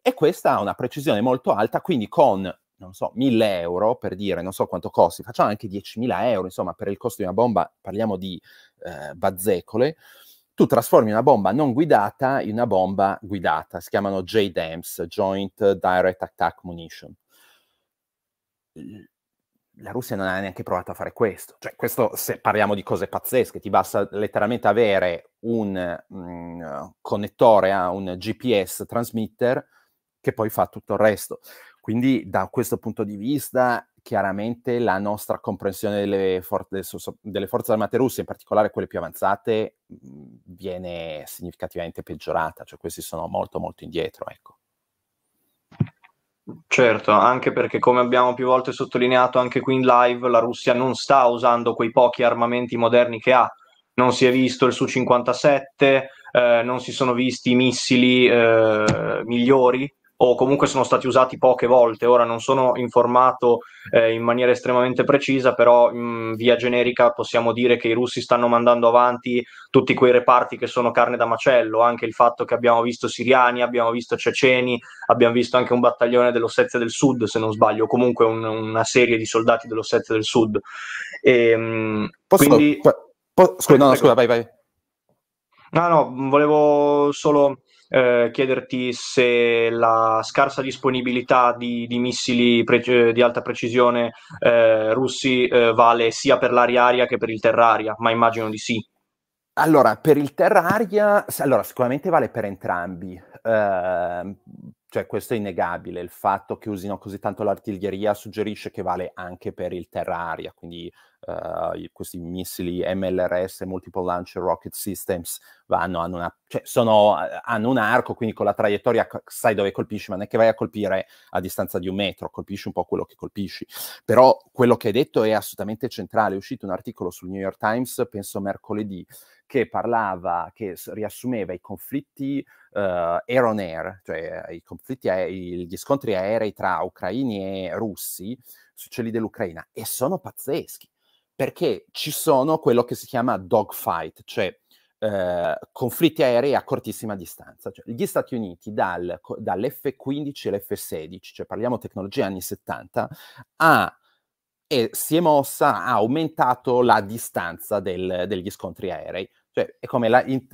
e questa ha una precisione molto alta, quindi con, non so, 1000 euro per dire, non so quanto costi, facciamo anche 10.000 euro, insomma, per il costo di una bomba parliamo di eh, bazzecole, tu trasformi una bomba non guidata in una bomba guidata. Si chiamano JDAMs, Joint Direct Attack Munition. La Russia non ha neanche provato a fare questo. Cioè, questo se parliamo di cose pazzesche, ti basta letteralmente avere un mh, mm, connettore a un GPS transmitter che poi fa tutto il resto. Quindi da questo punto di vista chiaramente la nostra comprensione delle, for- delle, forze armate russe, in particolare quelle più avanzate, viene significativamente peggiorata, cioè questi sono molto molto indietro. Ecco. Certo, anche perché come abbiamo più volte sottolineato anche qui in live, la Russia non sta usando quei pochi armamenti moderni che ha, non si è visto il Su-57, eh, non si sono visti i missili eh, migliori o comunque sono stati usati poche volte. Ora non sono informato eh, in maniera estremamente precisa, però in mm, via generica possiamo dire che i russi stanno mandando avanti tutti quei reparti che sono carne da macello, anche il fatto che abbiamo visto siriani, abbiamo visto ceceni, abbiamo visto anche un battaglione dell'Ossetia del Sud, se non sbaglio, comunque un, una serie di soldati dell'Ossetia del Sud. E, ehm, Posso, quindi... po- cioè, po- scusa, no, no, scusa, vai, vai. No, no, volevo solo eh, chiederti se la scarsa disponibilità di, di missili pre- eh, di alta precisione eh, russi eh, vale sia per l'aria-aria che per il terra-aria, ma immagino di sì. Allora, per il terra-aria, allora, sicuramente vale per entrambi. Uh, cioè questo è innegabile, il fatto che usino così tanto l'artiglieria suggerisce che vale anche per il terra-aria, quindi uh, questi missili MLRS, Multiple Launcher Rocket Systems, vanno, hanno, una, cioè sono, eh, hanno, un arco, quindi con la traiettoria sai dove colpisci, ma non è che vai a colpire a distanza di un metro, colpisci un po' quello che colpisci. Però quello che hai detto è assolutamente centrale, è uscito un articolo sul New York Times, penso mercoledì, che parlava, che riassumeva i conflitti Uhm, air on air, cioè i conflitti, gli scontri aerei tra ucraini e russi su cieli dell'Ucraina e sono pazzeschi perché ci sono quello che si chiama dogfight, cioè eh, conflitti aerei a cortissima distanza. Cioè, gli Stati Uniti dal, dall'F-15 all'F-16, cioè parliamo tecnologia anni 70, ha, e si è mossa, ha aumentato la distanza del, degli scontri aerei. Cioè, è come la, in,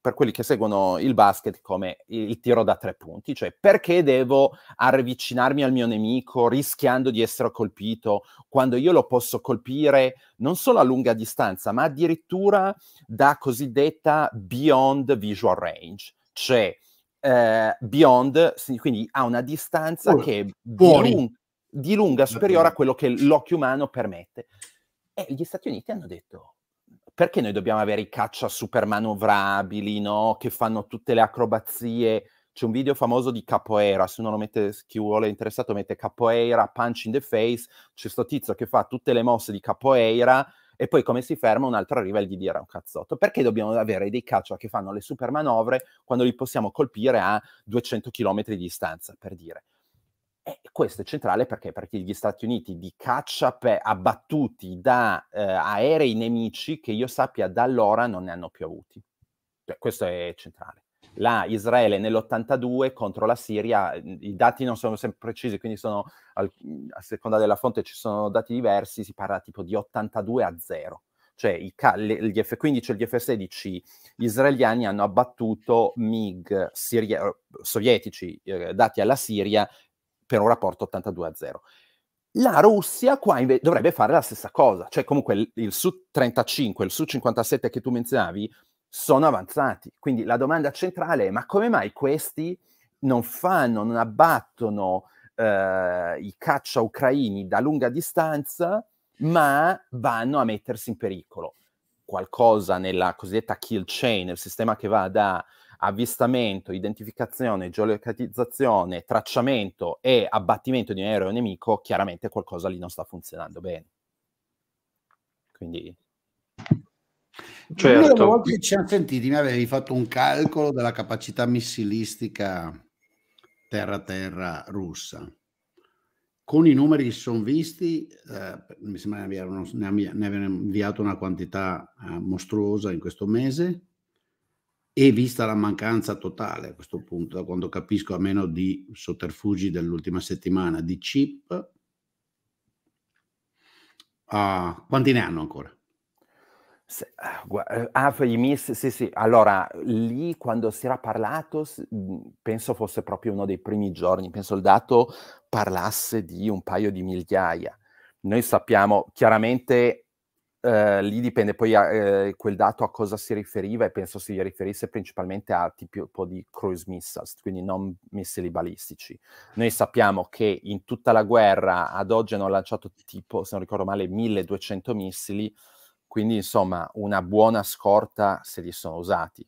per quelli che seguono il basket come il tiro da tre punti, cioè perché devo avvicinarmi al mio nemico rischiando di essere colpito quando io lo posso colpire non solo a lunga distanza, ma addirittura da cosiddetta beyond visual range, cioè eh, beyond, quindi a una distanza oh, che è di, lung- di lunga superiore a quello che l'occhio umano permette. E gli Stati Uniti hanno detto perché noi dobbiamo avere i caccia super manovrabili, no? Che fanno tutte le acrobazie. C'è un video famoso di Capoeira, se uno lo mette, chi vuole è interessato mette Capoeira, punch in the face, c'è sto tizio che fa tutte le mosse di Capoeira e poi come si ferma un altro arriva e gli dirà ah, un cazzotto. Perché dobbiamo avere dei caccia che fanno le super manovre quando li possiamo colpire a 200 km di distanza, per dire. Eh, e questo è centrale perché? Perché gli Stati Uniti di caccia pe- abbattuti da eh, aerei nemici che io sappia da allora non ne hanno più avuti. Cioè, questo è centrale. La Israele nell'82 contro la Siria, mm, i dati non sono sempre precisi, quindi sono al, mm, a seconda della fonte ci sono dati diversi, si parla tipo di 82 a 0 cioè gli F-15 e gli F-16 israeliani hanno abbattuto MiG siria- eh, sovietici eh, dati alla Siria per un rapporto 82 a 0. La Russia qua dovrebbe fare la stessa cosa, cioè comunque il, il Su-35 il Su-57 che tu menzionavi sono avanzati. Quindi la domanda centrale è ma come mai questi non fanno, non abbattono eh, i caccia ucraini da lunga distanza, ma vanno a mettersi in pericolo? Qualcosa nella cosiddetta kill chain, il sistema che va da avvistamento, identificazione, geolocalizzazione, tracciamento e abbattimento di un aereo nemico, chiaramente qualcosa lì non sta funzionando bene. Quindi... Cioè, certo. Una volta che ci hanno sentiti mi avevi fatto un calcolo della capacità missilistica terra-terra russa. Con i numeri che si sono visti, eh, mi sembra ne, avevano, ne avevano inviato una quantità eh, mostruosa in questo mese, e vista la mancanza totale a questo punto, da quando capisco a meno di sotterfugi dell'ultima settimana di chip, uh, quanti ne hanno ancora? Se, ah, eh, eh, i miss, sì, sì. Allora, lì quando si era parlato, penso fosse proprio uno dei primi giorni, penso il dato parlasse di un paio di migliaia. Noi sappiamo, chiaramente eh, lì dipende poi a, eh, quel dato a cosa si riferiva e penso si riferisse principalmente a tipo di cruise missiles, quindi non missili balistici. Noi sappiamo che in tutta la guerra ad oggi hanno lanciato tipo, se non ricordo male, 1200 missili, quindi insomma una buona scorta se li sono usati.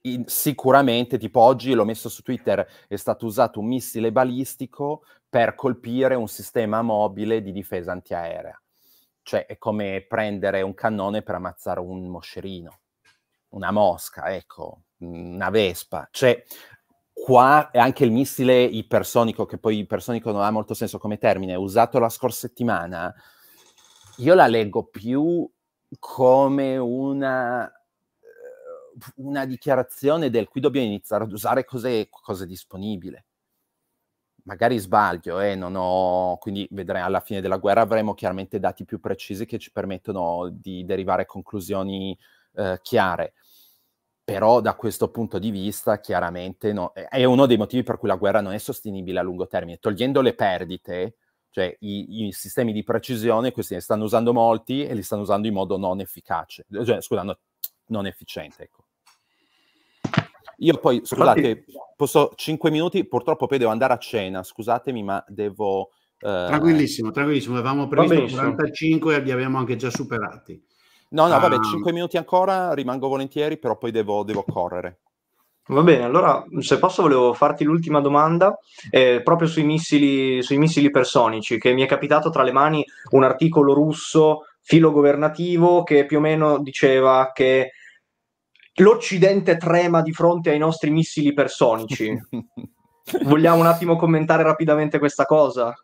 In, sicuramente, tipo oggi l'ho messo su Twitter, è stato usato un missile balistico per colpire un sistema mobile di difesa antiaerea cioè è come prendere un cannone per ammazzare un moscerino, una mosca, ecco, una vespa. Cioè qua è anche il missile ipersonico, che poi ipersonico non ha molto senso come termine, usato la scorsa settimana, io la leggo più come una, una dichiarazione del qui dobbiamo iniziare ad usare cose, cose disponibili magari sbaglio, eh, ho, quindi vedremo alla fine della guerra avremo chiaramente dati più precisi che ci permettono di derivare conclusioni eh, chiare. Però da questo punto di vista chiaramente no, è uno dei motivi per cui la guerra non è sostenibile a lungo termine. Togliendo le perdite, cioè i, i sistemi di precisione, questi ne stanno usando molti e li stanno usando in modo non efficace, cioè, scusa, no, non efficiente. Ecco. Io poi, scusate, Infatti... posso 5 minuti, purtroppo poi devo andare a cena, scusatemi, ma devo... Eh... Tranquillissimo, tranquillissimo, avevamo previsto 45 e li abbiamo anche già superati. No, no, ah. vabbè, 5 minuti ancora, rimango volentieri, però poi devo, devo correre. Va bene, allora se posso volevo farti l'ultima domanda eh, proprio sui missili, sui missili personici, che mi è capitato tra le mani un articolo russo filogovernativo che più o meno diceva che l'Occidente trema di fronte ai nostri missili personici. Vogliamo un attimo commentare rapidamente questa cosa?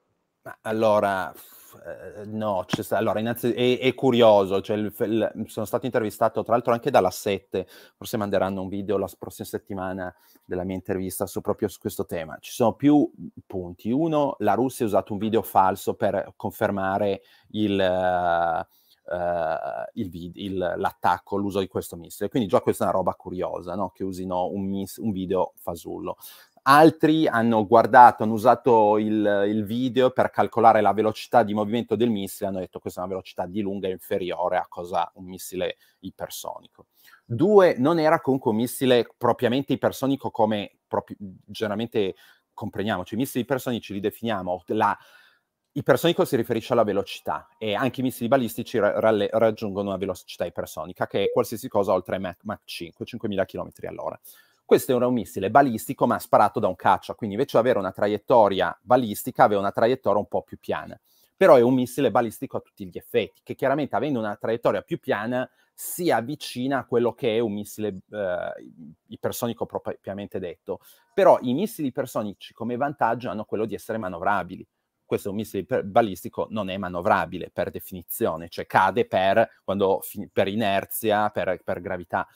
Allora, eh, no, sta, allora innanzi, è, è curioso, cioè il, il, sono stato intervistato tra l'altro anche dalla 7, forse manderanno un video la prossima settimana della mia intervista su proprio su questo tema. Ci sono più punti. Uno, la Russia ha usato un video falso per confermare il... Uh, eh, il vid- il, l'attacco, l'uso di questo missile. Quindi già questa è una roba curiosa, no? che usino un, mis- un video fasullo altri hanno guardato, hanno usato il, il, video per calcolare la velocità di movimento del missile, hanno detto che questa è una velocità di lunga inferiore a cosa un missile ipersonico. Due, non era comunque un missile propriamente ipersonico come proprio, generalmente comprendiamoci, i missili ipersonici li definiamo la Ipersonico si riferisce alla velocità e anche i missili balistici ra- ra- raggiungono una velocità ipersonica che è qualsiasi cosa oltre Mach, Mach 5, 5000 km all'ora. Questo era un missile balistico ma sparato da un caccia, quindi invece di avere una traiettoria balistica aveva una traiettoria un po' più piana. Però è un missile balistico a tutti gli effetti, che chiaramente avendo una traiettoria più piana si avvicina a quello che è un missile eh, ipersonico propriamente detto. Però i missili ipersonici come vantaggio hanno quello di essere manovrabili questo è un missile balistico, non è manovrabile per definizione, cioè cade per, quando, per inerzia, per, per, gravità.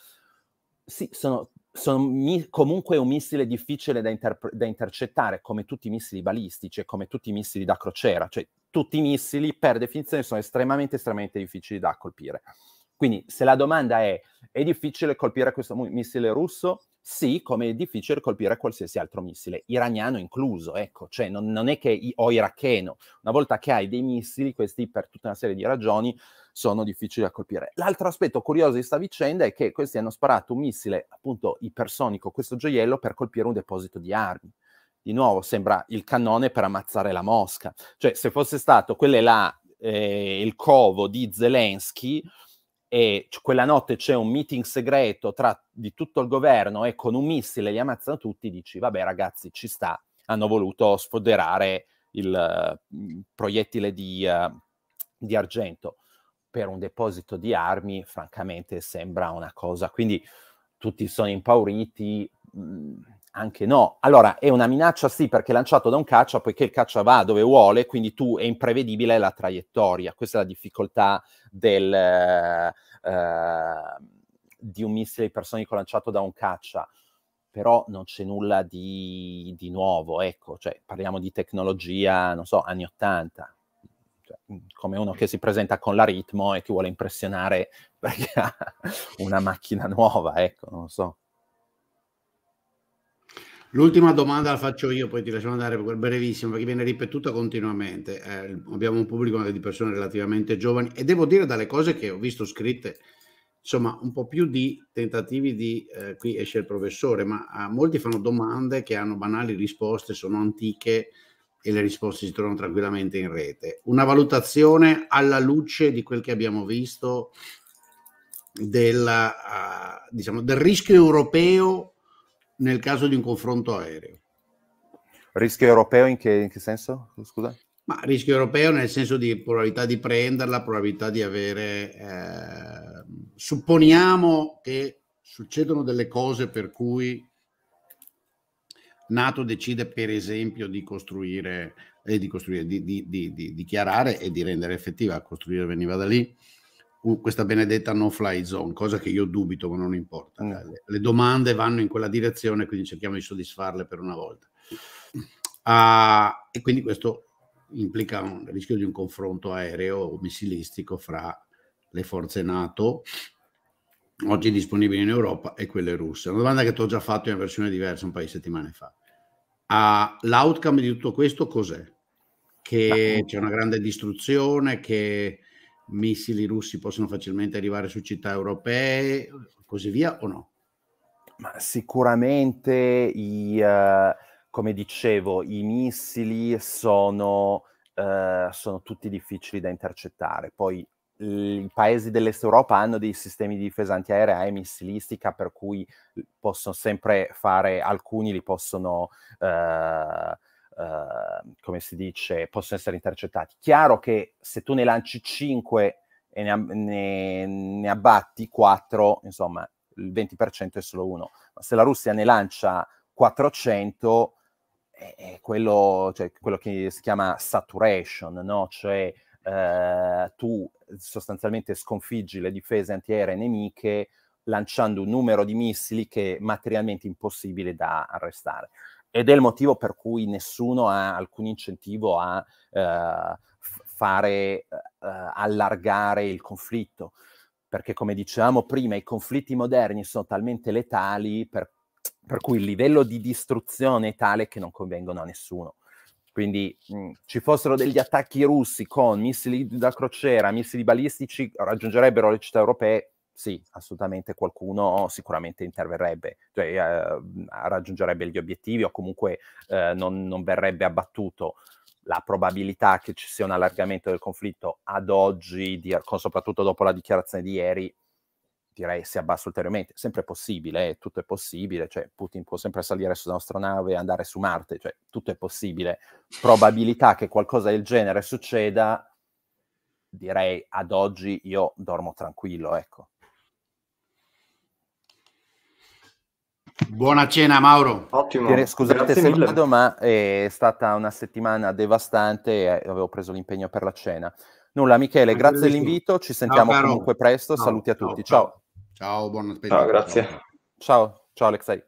Sì, sono, sono mi, comunque un missile difficile da, interp- da, intercettare, come tutti i missili balistici e come tutti i missili da crociera, cioè tutti i missili per definizione sono estremamente, estremamente difficili da colpire. Quindi se la domanda è, è difficile colpire questo missile russo? sì come è difficile colpire qualsiasi altro missile, iraniano incluso, ecco, cioè non, non è che o iracheno, una volta che hai dei missili, questi per tutta una serie di ragioni sono difficili da colpire. L'altro aspetto curioso di questa vicenda è che questi hanno sparato un missile appunto ipersonico, questo gioiello, per colpire un deposito di armi di nuovo sembra il cannone per ammazzare la mosca. Cioè, se fosse stato quello là eh, il covo di Zelensky, e quella notte c'è un meeting segreto tra, di tutto il governo e con un missile li ammazzano tutti, dici vabbè ragazzi ci sta, hanno voluto sfoderare il uh, proiettile di, uh, di, argento per un deposito di armi, francamente sembra una cosa, quindi tutti sono impauriti. Mh, mhmm, anche no. Allora, è una minaccia sì perché è lanciato da un caccia, poiché il caccia va dove vuole, quindi tu è imprevedibile la traiettoria. Questa è la difficoltà del, eh, eh di un missile ipersonico lanciato da un caccia. Però non c'è nulla di, di nuovo, ecco, cioè, parliamo di tecnologia, non so, anni Ottanta. Cioè, mm, come uno che si presenta con la ritmo e che vuole impressionare perché ha una macchina nuova, ecco, non so. L'ultima domanda la faccio io, poi ti lasciamo andare per brevissimo, perché viene ripetuta continuamente. Eh, abbiamo un pubblico di persone relativamente giovani e devo dire dalle cose che ho visto scritte, insomma, un po' più di tentativi di... Eh, qui esce il professore, ma eh, molti fanno domande che hanno banali risposte, sono antiche e le risposte si trovano tranquillamente in rete. Una valutazione alla luce di quel che abbiamo visto della, uh, diciamo, del rischio europeo nel caso di un confronto aereo. Rischio europeo in che, in che senso? Scusa? Ma rischio europeo nel senso di probabilità di prenderla, probabilità di avere... Eh, supponiamo che succedano delle cose per cui Nato decide per esempio di costruire, eh, di, costruire di, di, di, dichiarare e di rendere effettiva, costruire veniva da lì, questa benedetta no fly zone, cosa che io dubito, ma non importa. Mm. Cioè, le, le, domande vanno in quella direzione, quindi cerchiamo di soddisfarle per una volta. Uh, e quindi questo implica un rischio di un confronto aereo o missilistico fra le forze NATO oggi disponibili in Europa e quelle russe. Una domanda che ti ho già fatto in una versione diversa un paio di settimane fa. Uh, l'outcome di tutto questo cos'è? Che c'è una grande distruzione, che missili russi possono facilmente arrivare su città europee, così via o no? Ma sicuramente, i, eh, come dicevo, i missili sono, eh, sono, tutti difficili da intercettare. Poi i paesi dell'est Europa hanno dei sistemi di difesa antiaerea e missilistica per cui possono sempre fare, alcuni li possono... Eh, eh, come si dice, possono essere intercettati. Chiaro che se tu ne lanci 5 e ne, ne, ne abbatti 4, insomma, il 20% è solo uno. Ma se la Russia ne lancia 400, è quello, cioè, quello che si chiama saturation, no? Cioè eh, tu sostanzialmente sconfiggi le difese antiaeree nemiche lanciando un numero di missili che è materialmente impossibile da arrestare ed è il motivo per cui nessuno ha alcun incentivo a eh, fare, eh, eh, allargare il conflitto, perché come dicevamo prima i conflitti moderni sono talmente letali per, per cui il livello di distruzione è tale che non convengono a nessuno. Quindi mh, mm, ci fossero degli attacchi russi con missili da crociera, missili balistici, raggiungerebbero le città europee, sì, assolutamente qualcuno sicuramente interverrebbe, cioè eh, raggiungerebbe gli obiettivi o comunque eh, non, non, verrebbe abbattuto. La probabilità che ci sia un allargamento del conflitto ad oggi, di, con, soprattutto dopo la dichiarazione di ieri, direi si abbassa ulteriormente. Sempre possibile, eh, tutto è possibile, cioè Putin può sempre salire sulla nostra nave e andare su Marte, cioè tutto è possibile. Probabilità che qualcosa del genere succeda, direi ad oggi io dormo tranquillo, ecco. Buona cena Mauro. Ottimo. Scusate se vado, ma eh, è stata una settimana devastante e avevo preso l'impegno per la cena. Nulla, Michele, Anche grazie dell'invito. Ci sentiamo ciao, comunque presto. Ciao, Saluti a tutti. Ciao. Ciao, ciao buon appetito. Ciao, grazie. Ciao, ciao Alexei.